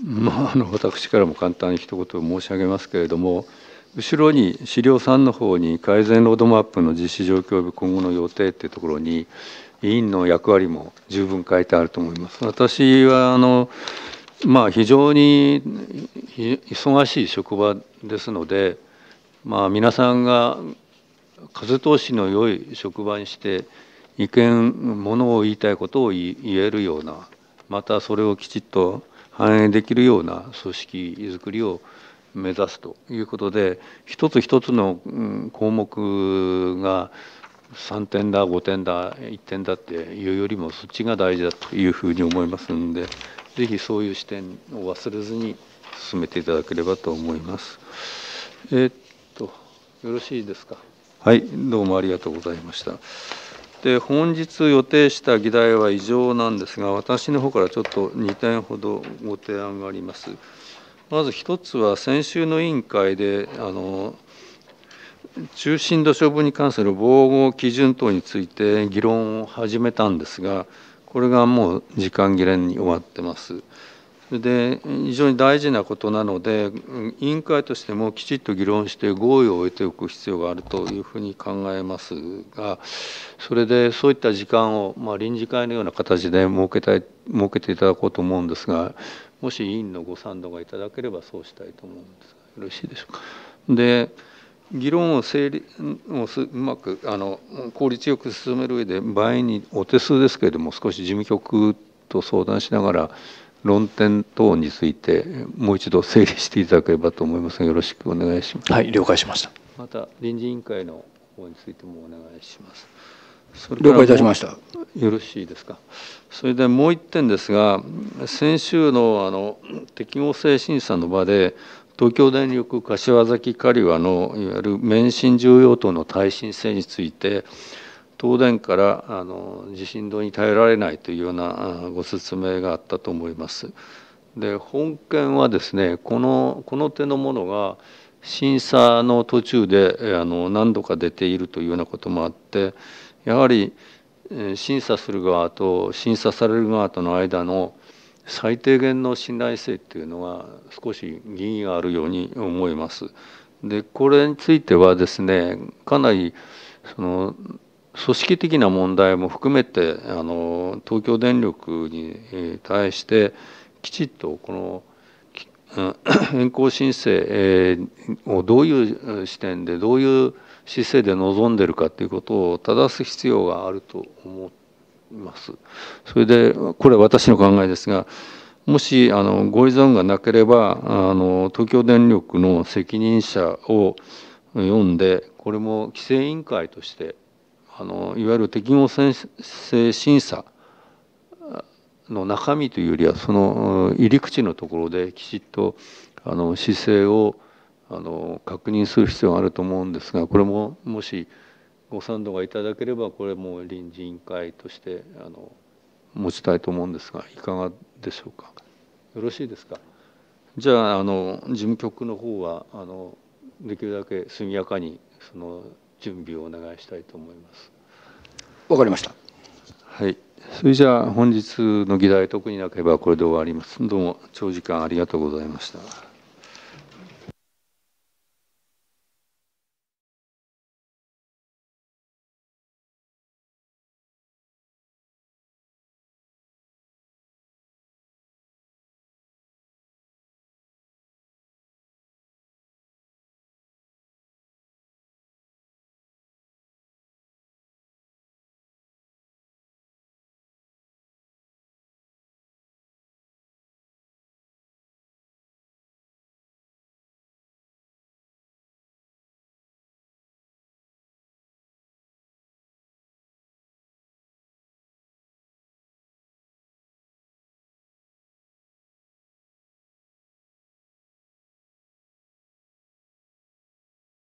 まあ、あの私からも簡単に一言申し上げますけれども、後ろに資料3の方に改善ロードマップの実施状況及び今後の予定っていうところに委員の役割も十分書いてあると思います。私はあのまあ、非常に忙しい職場ですので、まあ、皆さんが風通しの良い職場にして意見ものを言いたいことを言えるようなまたそれをきちっと反映できるような組織づくりを目指すということで一つ一つの項目が3点だ5点だ1点だっていうよりもそっちが大事だというふうに思いますんで。ぜひそういう視点を忘れずに進めていただければと思います。えー、っとよろしいですか。はい、どうもありがとうございました。で本日予定した議題は以上なんですが私の方からちょっと2点ほどご提案があります。まず1つは先週の委員会であの中心度処分に関する防護基準等について議論を始めたんですがこれがもう時間切れに終わってます。それで非常に大事なことなので委員会としてもきちっと議論して合意を得ておく必要があるというふうに考えますがそれでそういった時間を、まあ、臨時会のような形で設けたい設けていただこうと思うんですがもし委員のご賛同がいただければそうしたいと思うんですがよろしいでしょうか。で議論を整理をうまくあの効率よく進める上で場合にお手数ですけれども少し事務局と相談しながら論点等についてもう一度整理していただければと思いますよろしくお願いします。はい、了解しました。また臨時委員会の方についてもお願いします。了解いたしました。よろしいですか。それでもう一点ですが、先週のあの適合性審査の場で。東京電力柏崎刈羽のいわゆる免震重要棟の耐震性について東電からあの地震動に耐えられないというようなご説明があったと思います。で本件はですねこのこの手のものが審査の途中であの何度か出ているというようなこともあってやはり審査する側と審査される側との間の最低限の信頼性っていうのが少し疑義があるように思います。でこれについてはですねかなりその組織的な問題も含めてあの東京電力に対してきちっとこの 変更申請をどういう視点でどういう姿勢で臨んでるかということを正す必要があると思っいます。それでこれは私の考えですがもしあのご依存がなければあの東京電力の責任者を読んでこれも規制委員会としてあのいわゆる適合性審査の中身というよりはその入り口のところできちっとあの姿勢をあの確認する必要があると思うんですがこれももしご賛同がいただければこれも臨時委員会としてあの持ちたいと思うんですがいかがでしょうかよろしいですかじゃああの事務局の方はあのできるだけ速やかにその準備をお願いしたいと思いますわかりましたはいそれじゃあ本日の議題特になければこれで終わりますどうも長時間ありがとうございました